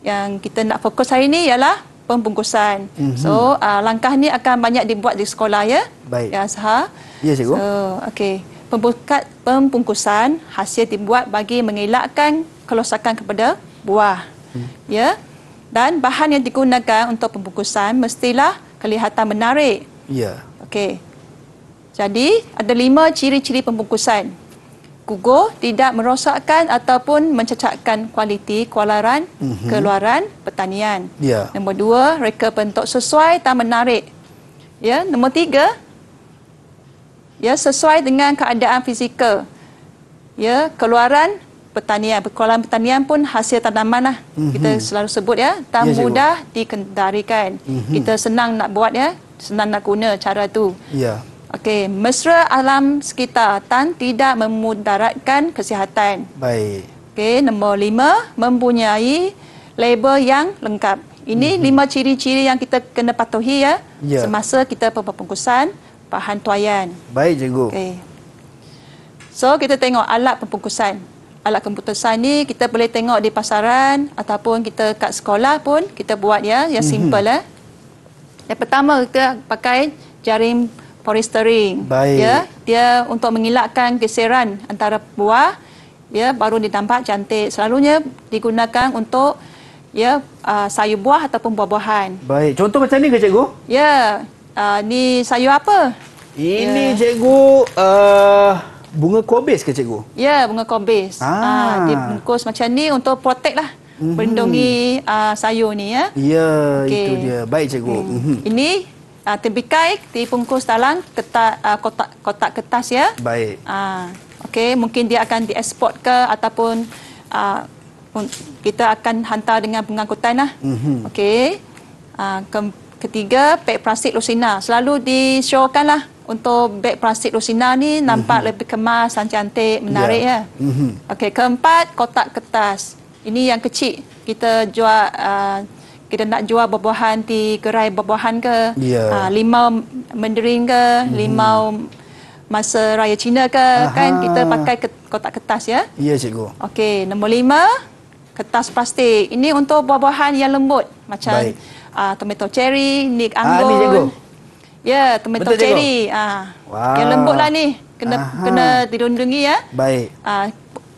yang kita nak fokus hari ini ialah pembungkusan. Mm -hmm. So, uh, langkah ni akan banyak dibuat di sekolah ya. Baik. Ya, Sah. Ya, cikgu. So, okey. Pembungkat pembungkusan hasil dibuat bagi mengelakkan kelosakan kepada buah hmm. ya dan bahan yang digunakan untuk pembungkusan mestilah kelihatan menarik ya okey jadi ada lima ciri-ciri pembungkusan Kugo tidak merosakkan ataupun mencecatkan kualiti kualaran mm-hmm. keluaran pertanian. Yeah. Nombor dua, reka bentuk sesuai dan menarik. Ya, nombor tiga, ya sesuai dengan keadaan fizikal. Ya, keluaran pertanian, kolam pertanian pun hasil tanaman lah. Mm-hmm. Kita mhm. selalu sebut ya, tak yeah, mudah cikgu. dikendarikan. Mm-hmm. Kita senang nak buat ya, senang nak guna cara tu. Yeah. Okey, mesra alam sekitar tan tidak memudaratkan kesihatan. Baik. Okey, nombor lima, mempunyai label yang lengkap. Ini mm-hmm. lima ciri-ciri yang kita kena patuhi ya, ya. semasa kita pembungkusan bahan tuayan. Baik, cikgu. Okey. So, kita tengok alat pembungkusan alat komputer sains ni kita boleh tengok di pasaran ataupun kita kat sekolah pun kita buat ya yang mhm. simple mm-hmm. eh. Yang pertama kita pakai jarim polystyrene. Baik. Ya, dia untuk mengelakkan geseran antara buah ya baru ditampak cantik. Selalunya digunakan untuk ya uh, sayur buah ataupun buah-buahan. Baik. Contoh macam ni ke cikgu? Ya. Uh, ni sayur apa? Ini ya. cikgu uh, bunga kobis ke cikgu? Ya, bunga kobis. Ah. Ah, dia bungkus macam ni untuk protect lah. Berlindungi mhm. uh, ah, sayur ni ya. Ya, okay. itu dia. Baik cikgu. Hmm. Hmm. Ini uh, ah, tembikai dipungkus dalam kotak, uh, ah, kotak kotak kertas ya. Baik. Uh, Okey, mungkin dia akan diekspor ke ataupun uh, kita akan hantar dengan pengangkutan lah. Hmm. Okey. Uh, ke ketiga, pek plastik lusina. Selalu showkan lah untuk beg plastik Rosina ni nampak mm-hmm. lebih kemas dan cantik menarik yeah. ya. Mm-hmm. Okey, keempat kotak kertas. Ini yang kecil. Kita jual uh, kita nak jual buah di gerai buah ke? Yeah. Ya. Uh, limau mandarin ke? Mm-hmm. Limau masa raya Cina ke? Aha. Kan kita pakai kotak kertas ya. Ya, yeah, cikgu. Okey, nombor lima kertas plastik. Ini untuk buah-buahan yang lembut macam uh, tomato cherry, nik ah, anggur. Ah, Ya, tomato cherry. Ah. Wow. Yang lembutlah ni. Kena Aha. kena dirundungi ya. Baik. Ah,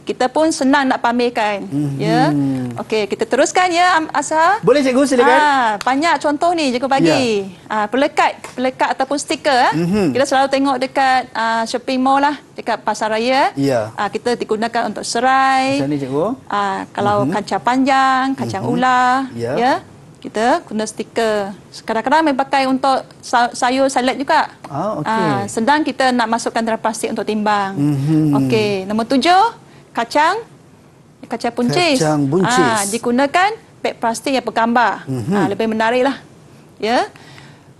kita pun senang nak pamerkan. Mm-hmm. Ya. Mhm. Okey, kita teruskan ya Asa. Boleh cikgu silakan. Ah, banyak contoh ni cikgu bagi. Yeah. Ah, pelekat, pelekat ataupun stiker eh. Mm-hmm. Kita selalu tengok dekat ah, shopping mall lah, dekat pasar raya. Yeah. Ah, kita digunakan untuk serai. Macam ni cikgu. Ah, kalau mm-hmm. kacang panjang, kacang mm-hmm. ular, yeah. ya. ya kita guna stiker. Kadang-kadang memang pakai untuk sayur salad juga. Ah, okay. ah, sedang kita nak masukkan dalam plastik untuk timbang. Mm-hmm. Okey, nombor tujuh, kacang. Kacang buncis. Kacang buncis. Ah, digunakan beg plastik yang bergambar. Mm-hmm. Ah, lebih menarik lah. Ya. Yeah.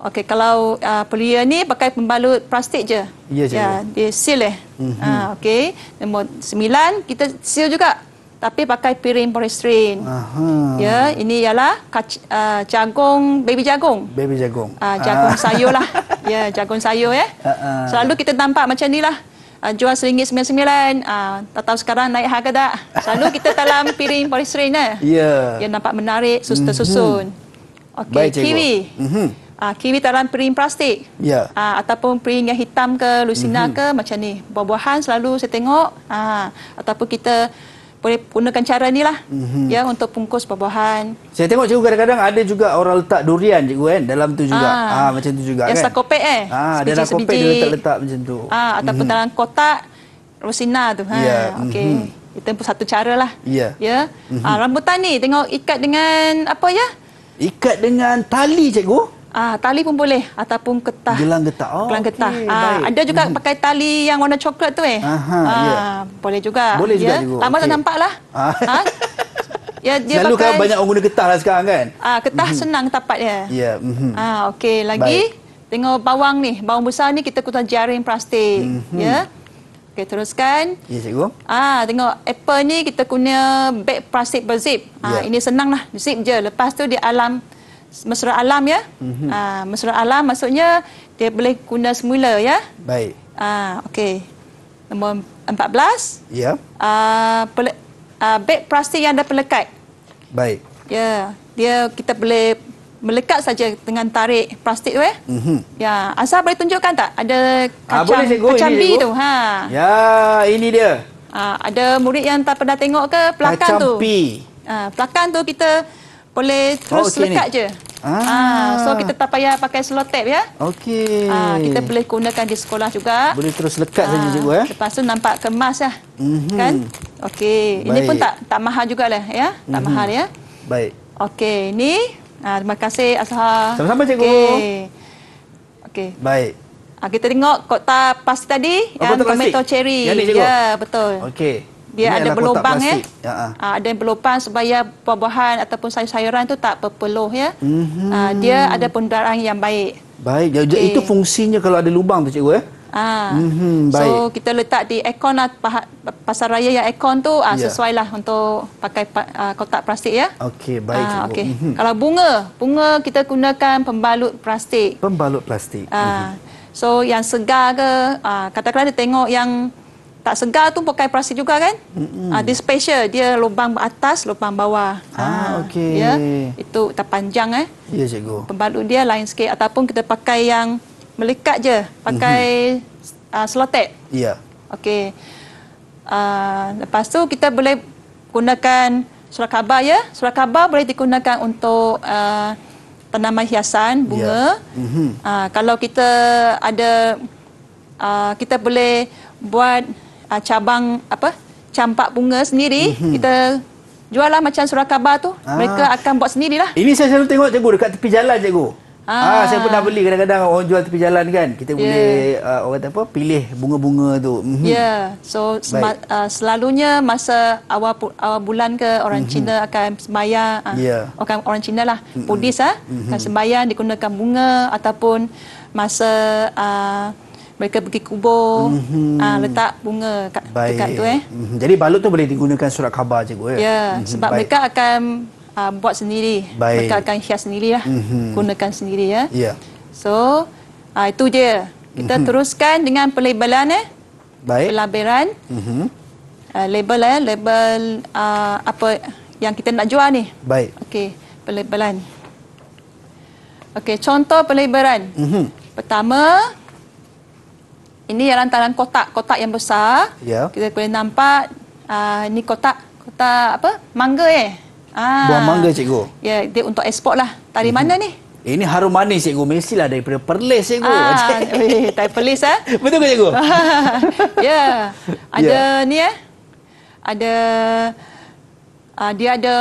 Okey, kalau uh, pelia ni pakai pembalut plastik je. Ya, yeah, yeah, ya, dia seal eh. Mm-hmm. Ah, Okey, nombor sembilan, kita seal juga tapi pakai piring polystyrene, Aha. Ya, ini ialah uh, jagung baby jagung. Baby jagung. Uh, jagung ah. sayur lah. ya, jagung sayur eh. Uh-uh. Selalu kita nampak macam ni lah. Uh, jual seringgit sembilan sembilan. tak tahu sekarang naik harga tak. Selalu kita dalam piring polystyrene, eh. Ya. Yeah. Ya, nampak menarik, mhm. susun susun. Mm-hmm. Okey, Baik, kiwi. Mm-hmm. Uh, kiwi dalam piring plastik. Ya. Yeah. ataupun piring yang hitam ke, lusina mm-hmm. ke, macam ni. Buah-buahan selalu saya tengok. Uh, ataupun kita boleh gunakan cara ni lah mm -hmm. ya untuk pungkus perbuahan saya tengok juga kadang-kadang ada juga orang letak durian cikgu kan dalam tu juga ha. Ha, macam tu juga yang kan yang sakopek eh ha, dalam kopek dia letak-letak macam tu ha, ataupun mm -hmm. dalam kotak rosina tu ha. yeah. ok mm -hmm. itu pun satu cara lah ya yeah. yeah. mm -hmm. ha, rambutan ni tengok ikat dengan apa ya ikat dengan tali cikgu Ah, tali pun boleh ataupun getah. Gelang getah. Oh, Gelang getah. ah, baik. anda juga hmm. pakai tali yang warna coklat tu eh? Aha, ah, yeah. boleh juga. Boleh yeah. juga. Tambah ya, okay. tak nampaklah. Ah. Ha? Ya, dia Selalu kan pakai... kan banyak orang guna getah lah sekarang kan? Ah, getah mm-hmm. senang tapat dia. Ya. Yeah. Mm-hmm. Ah, okey lagi. Baik. Tengok bawang ni, bawang besar ni kita kutar jaring plastik. Mm-hmm. Ya. Yeah. Okey, teruskan. Ya, yes, cikgu. Ah, tengok apple ni kita guna beg plastik berzip. Ah, ya. ini senang lah Zip je. Lepas tu dia alam mesra alam ya. Mm-hmm. Ah mesra alam maksudnya dia boleh guna semula ya. Baik. Ah okey. Nombor 14. Ya. Ah pel- ah beg plastik yang ada pelekat. Baik. Ya, dia kita boleh melekat saja dengan tarik plastik tu eh. Mm-hmm. Ya, asal boleh tunjukkan tak? Ada ah, kacang, ah, kacang ini, B cikgu. tu ha. Ya, ini dia. Ah ada murid yang tak pernah tengok ke pelakon tu? Kacang B. Ah pelakon tu kita boleh oh, terus oh, okay lekat ni. je. Ah. ah, so kita tak payah pakai slot tape ya. Okey. Ah, kita boleh gunakan di sekolah juga. Boleh terus lekat ah, saja juga ya. Lepas tu nampak kemas ya. Mm-hmm. Kan? Okey. Ini pun tak tak mahal jugalah ya. Tak mm-hmm. mahal ya. Baik. Okey, ini ah, terima kasih Asha. Sama-sama cikgu. Okey. Okey. Baik. Ah, kita tengok kotak pasti tadi oh, yang tomato cherry. Ya, betul. Okey dia ini ada berlubang eh? ya. Ha, ada yang berlubang supaya buah-buahan ataupun sayur-sayuran itu tak berpeluh ya. Mm-hmm. Ha, dia ada pendarahan yang baik. Baik. Okay. Ya, ya, itu fungsinya kalau ada lubang tu cikgu ya. Ha. Mm-hmm. Baik. So kita letak di aircon lah, pasar raya yang aircon tu ha, sesuai lah yeah. untuk pakai uh, kotak plastik ya. Okey, baik ha, cikgu. Okay. Mm-hmm. Kalau bunga, bunga kita gunakan pembalut plastik. Pembalut plastik. Ha. Mm-hmm. So yang segar ke, katakanlah dia tengok yang tak segar tu pakai plastik juga kan? Mm-hmm. dia special, dia lubang atas, lubang bawah. Ah, ha, okey. Ya, itu tak panjang eh. Ya, yeah, cikgu. Pembalut dia lain sikit ataupun kita pakai yang melekat je, pakai mm-hmm. uh, selotek. Ya. Yeah. Okey. Uh, lepas tu kita boleh gunakan surat khabar ya. Surat khabar boleh digunakan untuk uh, penambah hiasan ya. bunga. Yeah. Mhm. Mm-hmm. Uh, kalau kita ada uh, kita boleh buat uh, cabang apa campak bunga sendiri mm-hmm. kita jual lah macam surat khabar tu ha. mereka akan buat sendirilah ini saya selalu tengok cikgu dekat tepi jalan cikgu ha. Ah, saya pernah beli kadang-kadang orang jual tepi jalan kan kita yeah. boleh uh, orang apa pilih bunga-bunga tu mm-hmm. ya yeah. so sema- uh, selalunya masa awal, pu- awal bulan ke orang mm-hmm. Cina akan sembahyang uh, yeah. orang orang Cina lah mm-hmm. Buddhis ah uh, mm-hmm. akan sembahyang digunakan bunga ataupun masa uh, mereka pergi kubur mm-hmm. uh, letak bunga kat, Baik. dekat tu eh mm-hmm. jadi balut tu boleh digunakan surat khabar cikgu eh? ya ya mm-hmm. sebab Baik. mereka akan uh, buat sendiri Baik. mereka akan hias sendirilah mm-hmm. gunakan sendiri ya yeah. so uh, itu je kita mm-hmm. teruskan dengan pelabelan eh Baik. pelabelan mm-hmm. uh, label eh label uh, apa yang kita nak jual ni Baik. okey pelabelan Okey, contoh pelabelan. Mm-hmm. Pertama, ini ialah dalam kotak-kotak yang besar. Ya. Kita boleh nampak uh, ini kotak kotak apa? Mangga eh. Ah. Buah mangga cikgu. Ya, yeah, dia untuk ekspor lah. Dari mm -hmm. mana ni? Ini harum manis cikgu. Mestilah daripada Perlis cikgu. Ah, dari Perlis ah. Betul ke cikgu? ya. Yeah. Ada yeah. ni eh. Ada uh, dia ada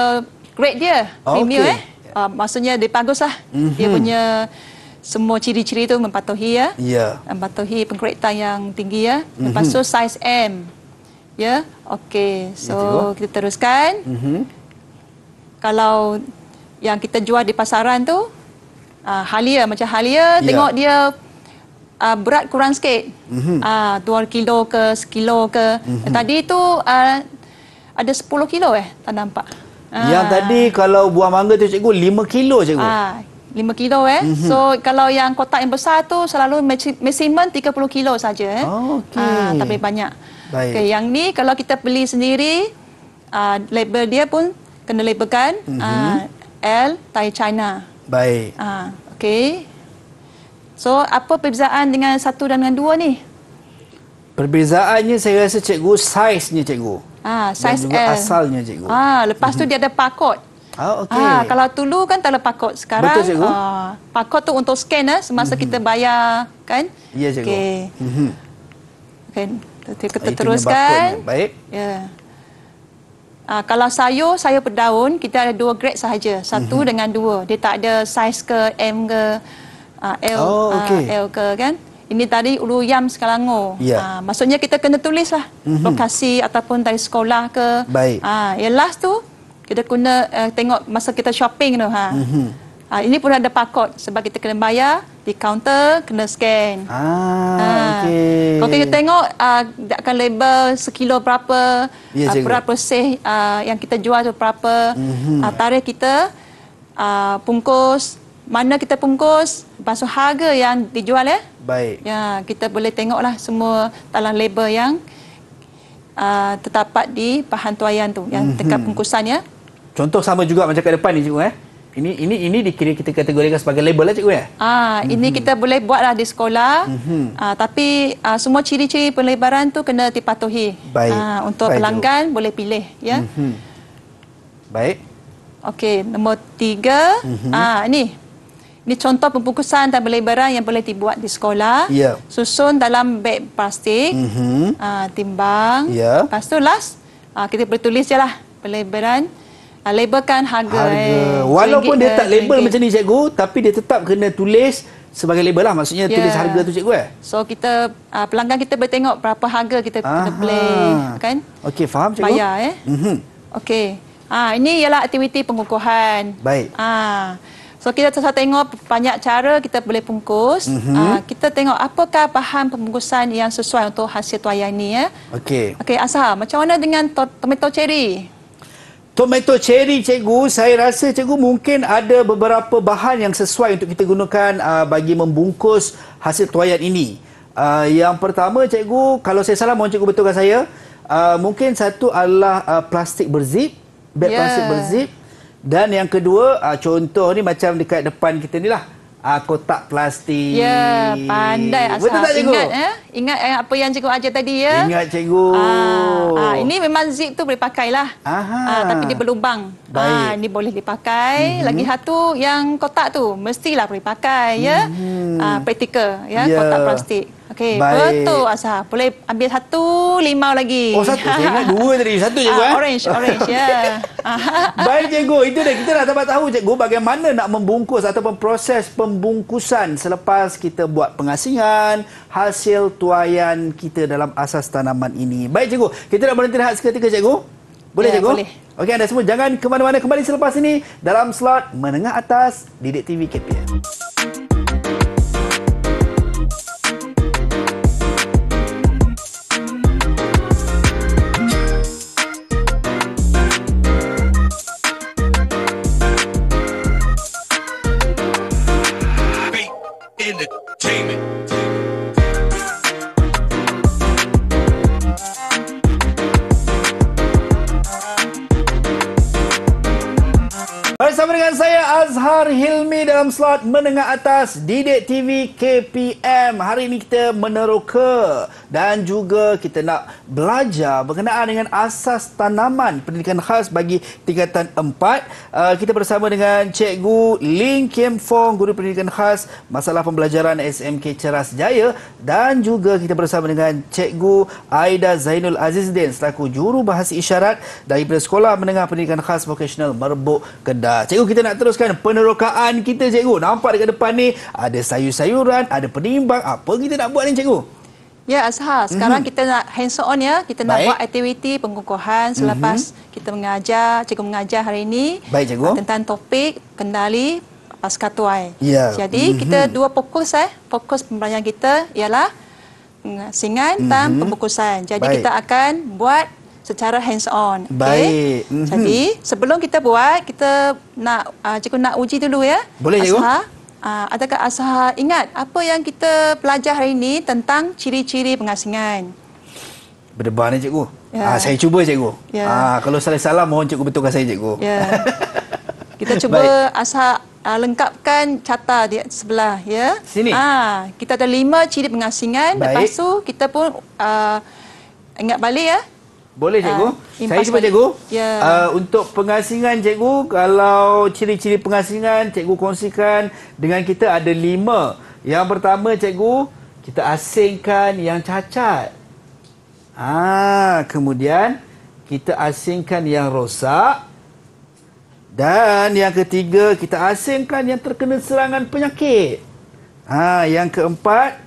grade dia. Oh, premium okay. eh. Uh, maksudnya dia baguslah. Mm -hmm. Dia mhm. punya semua ciri-ciri tu mempatuhi ya. Ya. Eh, mempatuhi pengkeretan yang tinggi ya. Mhm. Lepas mm -hmm. tu saiz M. Ya. Okey. So ya, kita teruskan. Mm -hmm. Kalau yang kita jual di pasaran tu uh, Halia macam Halia ya. tengok dia uh, berat kurang sikit. Mhm. Ah mm -hmm. uh, 2 kilo ke 1 kilo ke. Mm -hmm. Tadi tu uh, ada 10 kilo eh tak nampak. Yang ah. tadi kalau buah mangga tu cikgu 5 kilo cikgu. Ah. 5 kilo eh. Mm -hmm. So kalau yang kotak yang besar tu selalu maksimum 30 kilo saja eh. Oh, okey. Uh, tapi banyak. Baik. Okay, yang ni kalau kita beli sendiri uh, label dia pun kena labelkan mm -hmm. uh, L Thai China. Baik. Ah uh, okey. So apa perbezaan dengan satu dan dengan dua ni? Perbezaannya saya rasa cikgu saiznya cikgu. Ah, size L. asalnya cikgu. Ah, lepas tu dia ada pakot. Ah, okay. ah, kalau dulu kan tak ada pakot sekarang. Betul, cikgu. Ah, pakot tu untuk scan eh, semasa mm-hmm. kita mhm. bayar kan. Ya, cikgu. Okay. Mm-hmm. okay. kita ah, Itu teruskan. Baik. Ya. Yeah. Ah, kalau sayur, sayur berdaun, kita ada dua grade sahaja. Satu mm-hmm. dengan dua. Dia tak ada saiz ke, M ke, ah, L, oh, okay. ah, L ke kan. Ini tadi ulu yam sekalangor. Ya. Ah, maksudnya kita kena tulislah. Mm-hmm. Lokasi ataupun dari sekolah ke. Baik. Ah, yang last tu, kita guna uh, tengok masa kita shopping tu ha. Mm-hmm. Uh, ini pun ada pakot sebab kita kena bayar di counter kena scan. Ah, ha. Ah. okay. Kalau kita tengok uh, akan label sekilo berapa, yeah, uh, berapa persih uh, yang kita jual tu berapa, mm-hmm. uh, tarikh kita, uh, bungkus, mana kita bungkus, basuh harga yang dijual eh. Baik. Ya, kita boleh tengoklah semua dalam label yang uh, terdapat di bahan tuayan tu yang mm-hmm. dekat bungkusan ya contoh sama juga macam kat depan ni cikgu eh. Ini ini ini dikira kita kategorikan sebagai label lah cikgu ya. Ah, mm -hmm. ini mhm. kita boleh buatlah di sekolah. Mm -hmm. ah, tapi ah, semua ciri-ciri pelebaran tu kena dipatuhi. Baik. Ah, untuk Baik, pelanggan cikgu. boleh pilih ya. Mm -hmm. Baik. Okey, nombor tiga mm -hmm. Ah, ni, Ini contoh pembungkusan dan pelebaran yang boleh dibuat di sekolah. Yeah. Susun dalam beg plastik. Mm -hmm. ah, timbang. Yeah. Ya. Pastu last ah, kita boleh tulis jelah pelebaran. Uh, labelkan harga, harga. Eh. Walaupun ringgit, dia tak eh, label ringgit. macam ni cikgu Tapi dia tetap kena tulis Sebagai label lah Maksudnya yeah. tulis harga tu cikgu eh So kita uh, Pelanggan kita boleh tengok Berapa harga kita Aha. kena beli Kan Okey faham cikgu Bayar eh mm -hmm. Okey uh, Ini ialah aktiviti pengukuhan Baik uh, So kita terus tengok Banyak cara kita boleh pungkus mm -hmm. uh, Kita tengok apakah bahan pembungkusan Yang sesuai untuk hasil tuayan ni eh. Okey Okey Asha Macam mana dengan tomato cherry Tomato cherry cikgu, saya rasa cikgu mungkin ada beberapa bahan yang sesuai untuk kita gunakan uh, bagi membungkus hasil tuayan ini. Uh, yang pertama cikgu, kalau saya salah mohon cikgu betulkan saya. Uh, mungkin satu adalah uh, plastik berzip, beg yeah. plastik berzip. Dan yang kedua, uh, contoh ni macam dekat depan kita ni lah uh, kotak plastik. Ya, pandai asal. Betul tak cikgu? Ingat, ya? eh? ingat apa yang cikgu ajar tadi ya. Ingat cikgu. Ah, uh, ini memang zip tu boleh pakailah. Aha. Uh, tapi dia berlubang. Ah, Baik. Ha, ni boleh dipakai. Mm-hmm. Lagi satu yang kotak tu mestilah boleh pakai ya. Mm-hmm. Ah praktikal ya yeah. kotak plastik. Okey, betul Asa. Boleh ambil satu limau lagi. Oh satu. Saya ingat dua tadi. Satu je ha, kan? Orange, orange ya. Baik cikgu, itu dah kita dah dapat tahu cikgu bagaimana nak membungkus ataupun proses pembungkusan selepas kita buat pengasingan hasil tuayan kita dalam asas tanaman ini. Baik cikgu, kita dah berhenti rehat seketika cikgu. Boleh ya, cikgu? Boleh. Okey anda semua jangan ke mana-mana kembali selepas ini dalam slot menengah atas Didik TV KPM. dalam slot menengah atas Didik TV KPM. Hari ini kita meneroka dan juga kita nak belajar berkenaan dengan asas tanaman pendidikan khas bagi tingkatan 4. Uh, kita bersama dengan Cikgu Ling Kim Fong, Guru Pendidikan Khas Masalah Pembelajaran SMK Ceras Jaya dan juga kita bersama dengan Cikgu Aida Zainul Azizdin selaku Juru Bahasa Isyarat dari Sekolah Menengah Pendidikan Khas Vocational Merbuk Kedah. Cikgu kita nak teruskan penerokaan kita cikgu? Nampak dekat depan ni ada sayur-sayuran, ada penimbang. Apa kita nak buat ni cikgu? Ya Azhar, sekarang mm -hmm. kita nak hands on ya. Kita Baik. nak buat aktiviti pengukuhan selepas mm -hmm. kita mengajar, cikgu mengajar hari ini Baik, cikgu. Ah, tentang topik kendali pasca tuai. Yeah. Jadi mm -hmm. kita dua fokus eh. Fokus pembelajaran kita ialah singan mm -hmm. dan mhm. pembukusan. Jadi Baik. kita akan buat secara hands on. Baik. Okay? Mm -hmm. Jadi sebelum kita buat, kita nak uh, cikgu nak uji dulu ya. Boleh cikgu. Asha. Uh, ah, adakah Asha ingat apa yang kita pelajar hari ini tentang ciri-ciri pengasingan? Berdebar ni cikgu. Yeah. Ya. Uh, saya cuba cikgu. Yeah. Ya. Uh, kalau salah-salah mohon cikgu betulkan saya cikgu. Yeah. kita cuba Asha Uh, ah, lengkapkan carta di sebelah ya. Sini. Ha, kita ada lima ciri pengasingan. Baik. Lepas tu kita pun uh, ingat balik ya. Boleh ah, cikgu? Uh, saya cuba cikgu. Yeah. Ya. Uh, untuk pengasingan cikgu, kalau ciri-ciri pengasingan cikgu kongsikan dengan kita ada lima. Yang pertama cikgu, kita asingkan yang cacat. Ah, kemudian kita asingkan yang rosak. Dan yang ketiga, kita asingkan yang terkena serangan penyakit. Ah, yang keempat,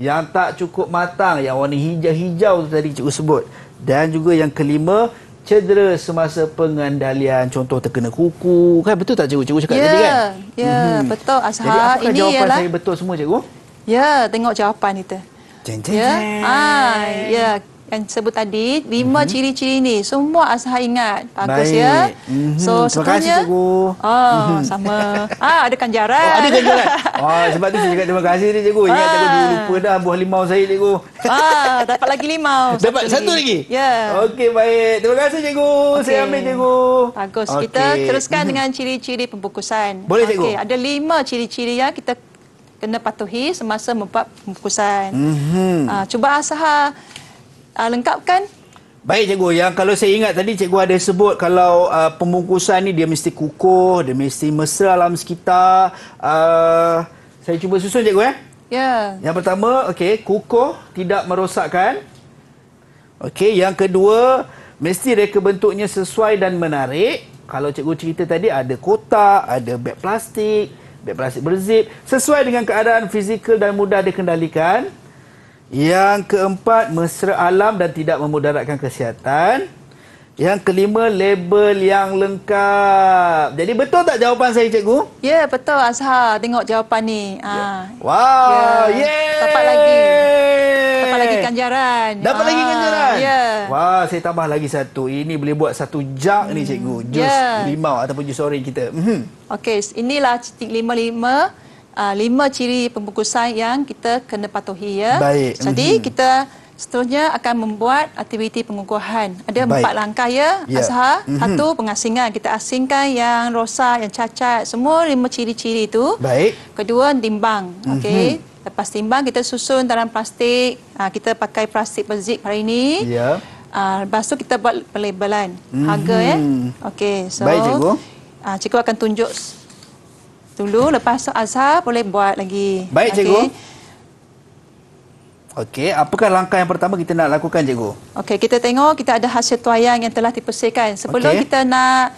yang tak cukup matang, yang warna hijau-hijau tadi cikgu sebut. Dan juga yang kelima, cedera semasa pengendalian. Contoh terkena kuku. Kan betul tak cikgu? Cikgu cakap yeah, tadi kan? Ya, yeah, hmm. betul Azhar. Jadi ini jawapan ialah... saya betul semua cikgu? Ya, yeah, tengok jawapan kita. Jeng, jeng, ya? jeng. ah, ya. Yeah yang sebut tadi lima mm -hmm. ciri-ciri ni semua asah ingat bagus Baik. ya mm -hmm. so terima kasih cikgu oh sama ah ada kanjaran oh, ada kanjaran oh sebab tu saya cakap terima kasih ni cikgu ingat ah. aku lupa dah buah limau saya cikgu ah dapat lagi limau dapat satu, satu lagi ya yeah. okey baik terima kasih cikgu okay. saya ambil cikgu bagus okay. kita teruskan mhm. dengan ciri-ciri pembukusan boleh cikgu okay. ada lima ciri-ciri yang kita kena patuhi semasa membuat pembukusan mm -hmm. ah, cuba asah uh, lengkapkan. Baik cikgu, yang kalau saya ingat tadi cikgu ada sebut kalau uh, ah, pembungkusan ni dia mesti kukuh, dia mesti mesra dalam sekitar. Uh, saya cuba susun cikgu ya. Eh? Ya. Yang pertama, okay, kukuh tidak merosakkan. Okay, yang kedua, mesti reka bentuknya sesuai dan menarik. Kalau cikgu cerita tadi ada kotak, ada beg plastik, beg plastik berzip, sesuai dengan keadaan fizikal dan mudah dikendalikan. Yang keempat, mesra alam dan tidak memudaratkan kesihatan. Yang kelima, label yang lengkap. Jadi betul tak jawapan saya, cikgu? Ya, yeah, betul Azhar. Tengok jawapan ni. Ha. Yeah. Wow, yeay! Yeah. Dapat lagi. Dapat lagi ganjaran. Dapat ah. lagi ganjaran? Ya. Yeah. Wah, saya tambah lagi satu. Ini boleh buat satu jak hmm. ni, cikgu. Ya. Jus yeah. limau ataupun jus orange kita. Mm -hmm. Okey, inilah titik lima-lima uh, lima ciri pembungkusan yang kita kena patuhi ya. Baik. Jadi mm-hmm. kita seterusnya akan membuat aktiviti pengukuhan. Ada Baik. empat langkah ya, yeah. Azhar. Mm-hmm. Satu pengasingan, kita asingkan yang rosak, yang cacat, semua lima ciri-ciri itu. Baik. Kedua timbang, mm-hmm. okey. Lepas timbang kita susun dalam plastik. Uh, kita pakai plastik berzip hari ini. Ya. Yeah. Uh, lepas tu kita buat pelabelan mm-hmm. harga ya. Mhm. Okey, so Baik cikgu. Uh, cikgu akan tunjuk dulu lepas tu azhar boleh buat lagi baik cikgu okey okay, apakah langkah yang pertama kita nak lakukan cikgu okey kita tengok kita ada hasil tuayang yang telah dipersihkan sebelum okay. kita nak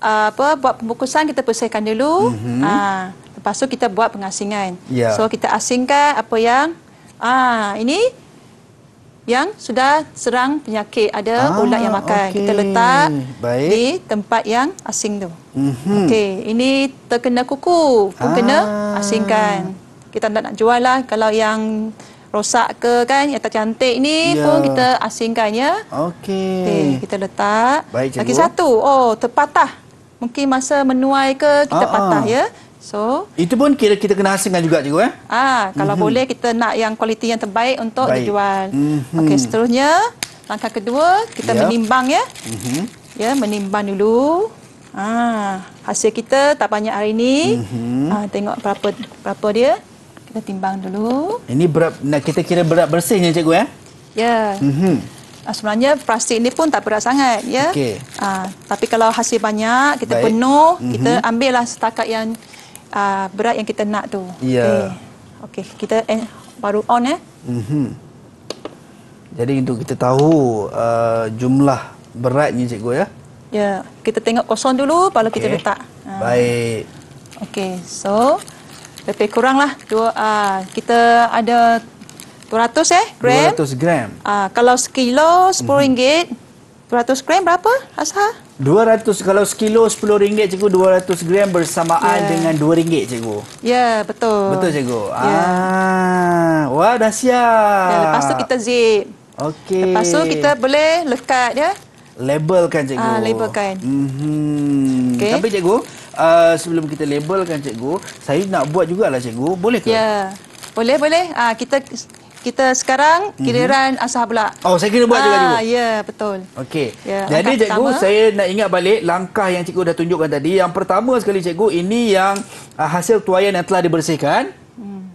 uh, apa buat pembukusan kita bersihkan dulu mm -hmm. uh, lepas tu kita buat pengasingan yeah. so kita asingkan apa yang ah uh, ini yang sudah serang penyakit ada ah, ulat yang makan okay. kita letak Baik. di tempat yang asing tu. Mm -hmm. Okey, ini terkena kuku, pun ah. kena asingkan. Kita tak nak jual lah kalau yang rosak ke kan yang tak cantik ni ya. pun kita asingkan ya. Okey. Okay, kita letak. Baik, Lagi satu. Oh, terpatah. Mungkin masa menuai ke kita ah, ah. patah ah. ya. So Itu pun kira kita kena asingkan juga cikgu eh? Ah, Kalau mm -hmm. boleh kita nak yang kualiti yang terbaik untuk Baik. dijual mm -hmm. Okey seterusnya Langkah kedua kita yep. menimbang ya mm -hmm. Ya menimbang dulu Ah, Hasil kita tak banyak hari ini mm -hmm. ah, Tengok berapa berapa dia Kita timbang dulu Ini berat, kita kira berat bersihnya cikgu eh? ya Ya mm -hmm. Sebenarnya plastik ini pun tak berat sangat ya. Okay. Ah tapi kalau hasil banyak, kita Baik. penuh, mm -hmm. kita mhm. ambillah setakat yang uh, berat yang kita nak tu. Ya. Yeah. Okey, okay. kita eh, baru on eh. Mm -hmm. Jadi untuk kita tahu uh, jumlah beratnya cikgu ya. Ya, yeah. kita tengok kosong dulu baru okay. kita letak. Uh. Baik. Okey, so lebih kuranglah dua uh, kita ada 200 eh gram. 200 gram. Uh, kalau sekilo 10 mm -hmm. ringgit. 200 gram berapa Azhar? 200 kalau sekilo 10 ringgit cikgu 200 gram bersamaan yeah. dengan 2 ringgit cikgu. Ya, yeah, betul. Betul cikgu. Yeah. Ah. Wah, dah siap. Dan ya, lepas tu kita zip. Okey. Lepas tu kita boleh lekat ya. Labelkan cikgu. Ah, labelkan. Hmm. Okay. Tapi cikgu, uh, sebelum kita labelkan cikgu, saya nak buat jugalah cikgu. Boleh ke? Ya. Yeah. Boleh, boleh. Ah, kita kita sekarang mhm. giliran mm -hmm. asah pula. Oh, saya kena buat ah, juga dulu. Ya, betul. Okey. Ya, Jadi cikgu, pertama. saya nak ingat balik langkah yang cikgu dah tunjukkan tadi. Yang pertama sekali cikgu, ini yang uh, hasil tuayan yang telah dibersihkan. Hmm.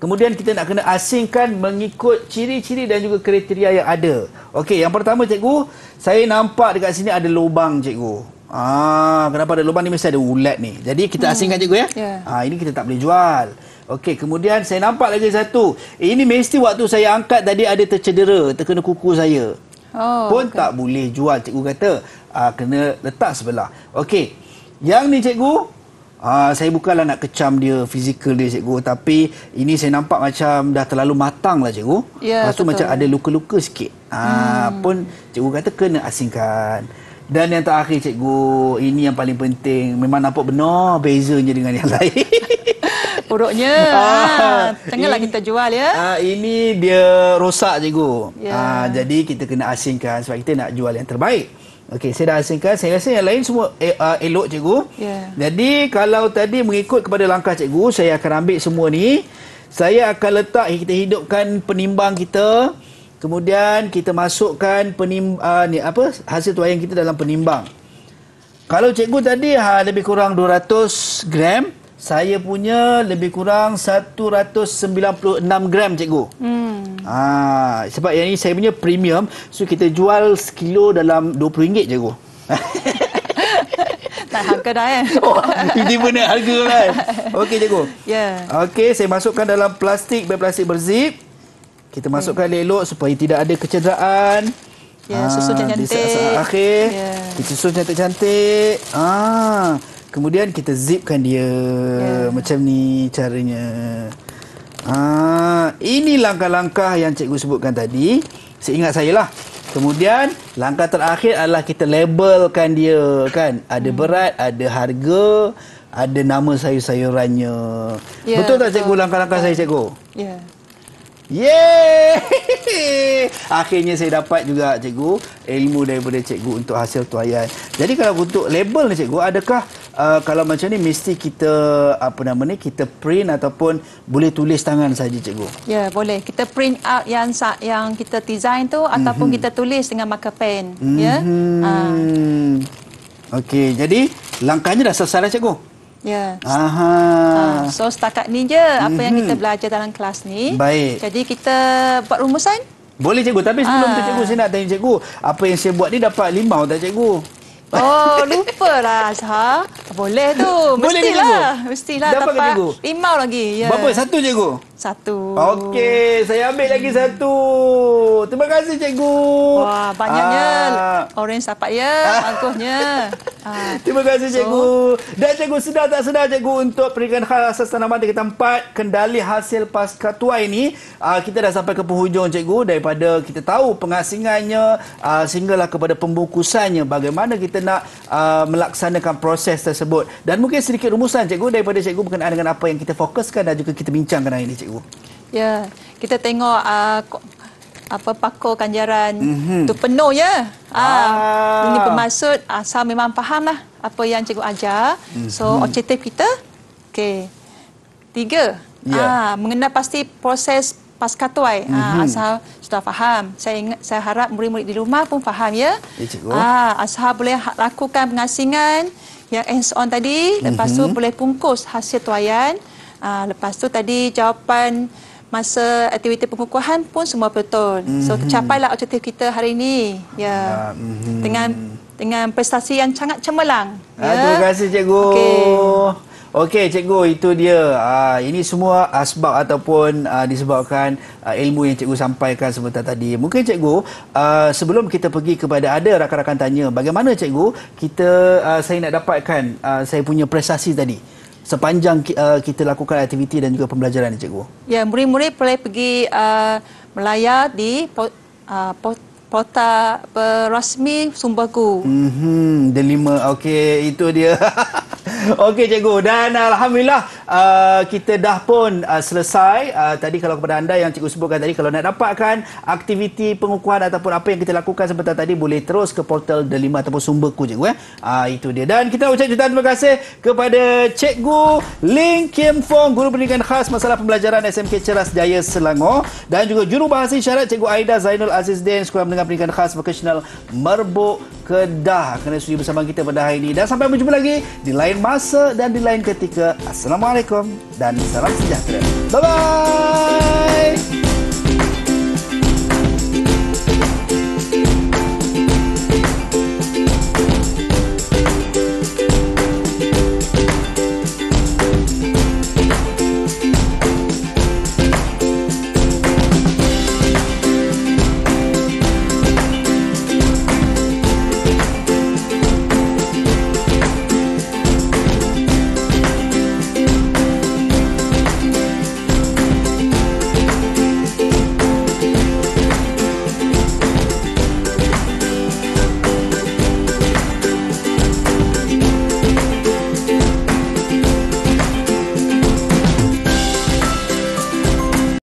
Kemudian kita nak kena asingkan mengikut ciri-ciri dan juga kriteria yang ada. Okey, yang pertama cikgu, saya nampak dekat sini ada lubang cikgu. Ah, kenapa ada lubang ni? Mesti ada ulat ni. Jadi kita hmm. asingkan cikgu ya. Yeah. Ah, ini kita tak boleh Jual. Okey, kemudian saya nampak lagi satu. Ini mesti waktu saya angkat tadi ada tercedera, terkena kuku saya. Oh, pun okay. tak boleh jual, cikgu kata. Aa, ah, kena letak sebelah. Okey, yang ni cikgu, aa, ah, saya bukanlah nak kecam dia, fizikal dia cikgu. Tapi ini saya nampak macam dah terlalu matang lah cikgu. Ya, yeah, betul. macam ada luka-luka sikit. Aa, ah, hmm. Pun cikgu kata kena asingkan. Dan yang terakhir cikgu, ini yang paling penting. Memang nampak benar bezanya dengan yang lain. Uruknya. Ah, Tengahlah kita jual ya. Ah, ini dia rosak cikgu. Yeah. Ah, jadi kita kena asingkan sebab kita nak jual yang terbaik. Okey, saya dah asingkan. Saya rasa yang lain semua uh, elok cikgu. Yeah. Jadi kalau tadi mengikut kepada langkah cikgu, saya akan ambil semua ni. Saya akan letak, kita hidupkan penimbang kita. Kemudian kita masukkan uh, ni apa hasil tuayang kita dalam penimbang. Kalau cikgu tadi ha, lebih kurang 200 gram. -hmm. Saya punya lebih kurang 196 gram cikgu. Hmm. Ha, sebab yang ni saya punya premium. So kita jual sekilo dalam RM20 cikgu. tak harga dah eh. Oh, tiba-tiba nak harga kan. Okey cikgu. Ya. Yeah. Okey saya masukkan dalam plastik, plastik berzip. Kita ya. masukkan okay. elok supaya tidak ada kecederaan. Ya, yeah, susun ah, cantik-cantik. Ha, okay. yeah. Kita susun cantik-cantik. Haa. Ah. Kemudian kita zipkan dia yeah. macam ni caranya. Ah, ini langkah-langkah yang cikgu sebutkan tadi. Seingat saya lah. Kemudian langkah terakhir adalah kita labelkan dia kan. Ada hmm. berat, ada harga, ada nama sayur-sayurannya. Yeah, betul tak cikgu langkah-langkah saya cikgu? Ya. Yeah. Yeay! Akhirnya saya dapat juga cikgu ilmu daripada cikgu untuk hasil tuayan. Jadi kalau untuk label ni cikgu, adakah uh, kalau macam ni mesti kita apa nama ni kita print ataupun boleh tulis tangan saja cikgu? Ya, yeah, boleh. Kita print out yang yang kita design tu ataupun mm -hmm. kita tulis dengan marker pen, mm -hmm. ya. Yeah? Mhm. Uh. Okey, jadi langkahnya dah selesai dah cikgu. Ya. Aha. Ah, so setakat ni je apa mm -hmm. yang mhm. kita belajar dalam kelas ni. Baik. Jadi kita buat rumusan? Boleh cikgu, tapi sebelum tu ah. cikgu saya nak tanya cikgu, apa yang saya buat ni dapat limau tak cikgu? Oh, lupalah Azhar. Boleh tu. Mestilah. Mestilah dapat limau lagi. Ya. Berapa satu cikgu? Satu. Okey, saya ambil lagi satu. Terima kasih cikgu. Wah, banyaknya. Ah. Orange dapat ya, bagusnya. Ah. Terima kasih cikgu. So. Dan cikgu sedar tak sedar cikgu untuk peringkat khas asas tanaman tingkat empat kendali hasil pasca tuai ini. Uh, kita dah sampai ke penghujung cikgu daripada kita tahu pengasingannya uh, sehinggalah kepada pembukusannya bagaimana kita nak uh, melaksanakan proses tersebut. Dan mungkin sedikit rumusan cikgu daripada cikgu berkenaan dengan apa yang kita fokuskan dan juga kita bincangkan hari ini cikgu. KPU. Ya, kita tengok uh, apa pakar kanjaran mm-hmm. tu penuh ya. Ah. Ha, ini bermaksud ah, asal memang faham lah apa yang cikgu ajar. Mm-hmm. So objektif kita okey. Tiga. Yeah. Ah, mengenai pasti proses pasca tuai. Mm-hmm. Ah, mhm. asal sudah faham. Saya ingat, saya harap murid-murid di rumah pun faham ya. Ya Ah, asal boleh ha, lakukan pengasingan yang hands on tadi, lepas mm-hmm. tu mhm. boleh pungkus hasil tuaian. Uh, lepas tu tadi jawapan masa aktiviti pengukuhan pun semua betul. Mm -hmm. So mhm. tercapailah objektif kita hari ini. Ya. Yeah. Uh, mm -hmm. Dengan dengan prestasi yang sangat cemerlang. Yeah. Ya. Terima kasih cikgu. Okay, Okey cikgu itu dia uh, ini semua asbab ah, ataupun uh, disebabkan uh, ilmu yang cikgu sampaikan sebentar tadi. Mungkin cikgu uh, sebelum kita pergi kepada ada rakan-rakan tanya bagaimana cikgu kita uh, saya nak dapatkan uh, saya punya prestasi tadi sepanjang uh, kita lakukan aktiviti dan juga pembelajaran ni cikgu. Ya, murid-murid boleh pergi uh, melayar di uh, Porta perasmi uh, sumbaku. Mm hmm, delima. Okey, itu dia. Okey cikgu dan uh, alhamdulillah uh, kita dah pun uh, selesai uh, tadi kalau kepada anda yang cikgu sebutkan tadi kalau nak dapatkan aktiviti pengukuhan ataupun apa yang kita lakukan sebentar tadi boleh terus ke portal Delima ataupun sumberku cikgu eh. Uh, itu dia. Dan kita ucap jutaan terima kasih kepada cikgu Ling Kim Fong guru pendidikan khas masalah pembelajaran SMK Ceras Jaya Selangor dan juga juru bahasa isyarat cikgu Aida Zainul Aziz Din sekolah menengah pendidikan khas vocational Merbuk Kedah kerana sudi bersama kita pada hari ini dan sampai jumpa lagi di lain masa dan di lain ketika. Assalamualaikum dan salam sejahtera. Bye-bye.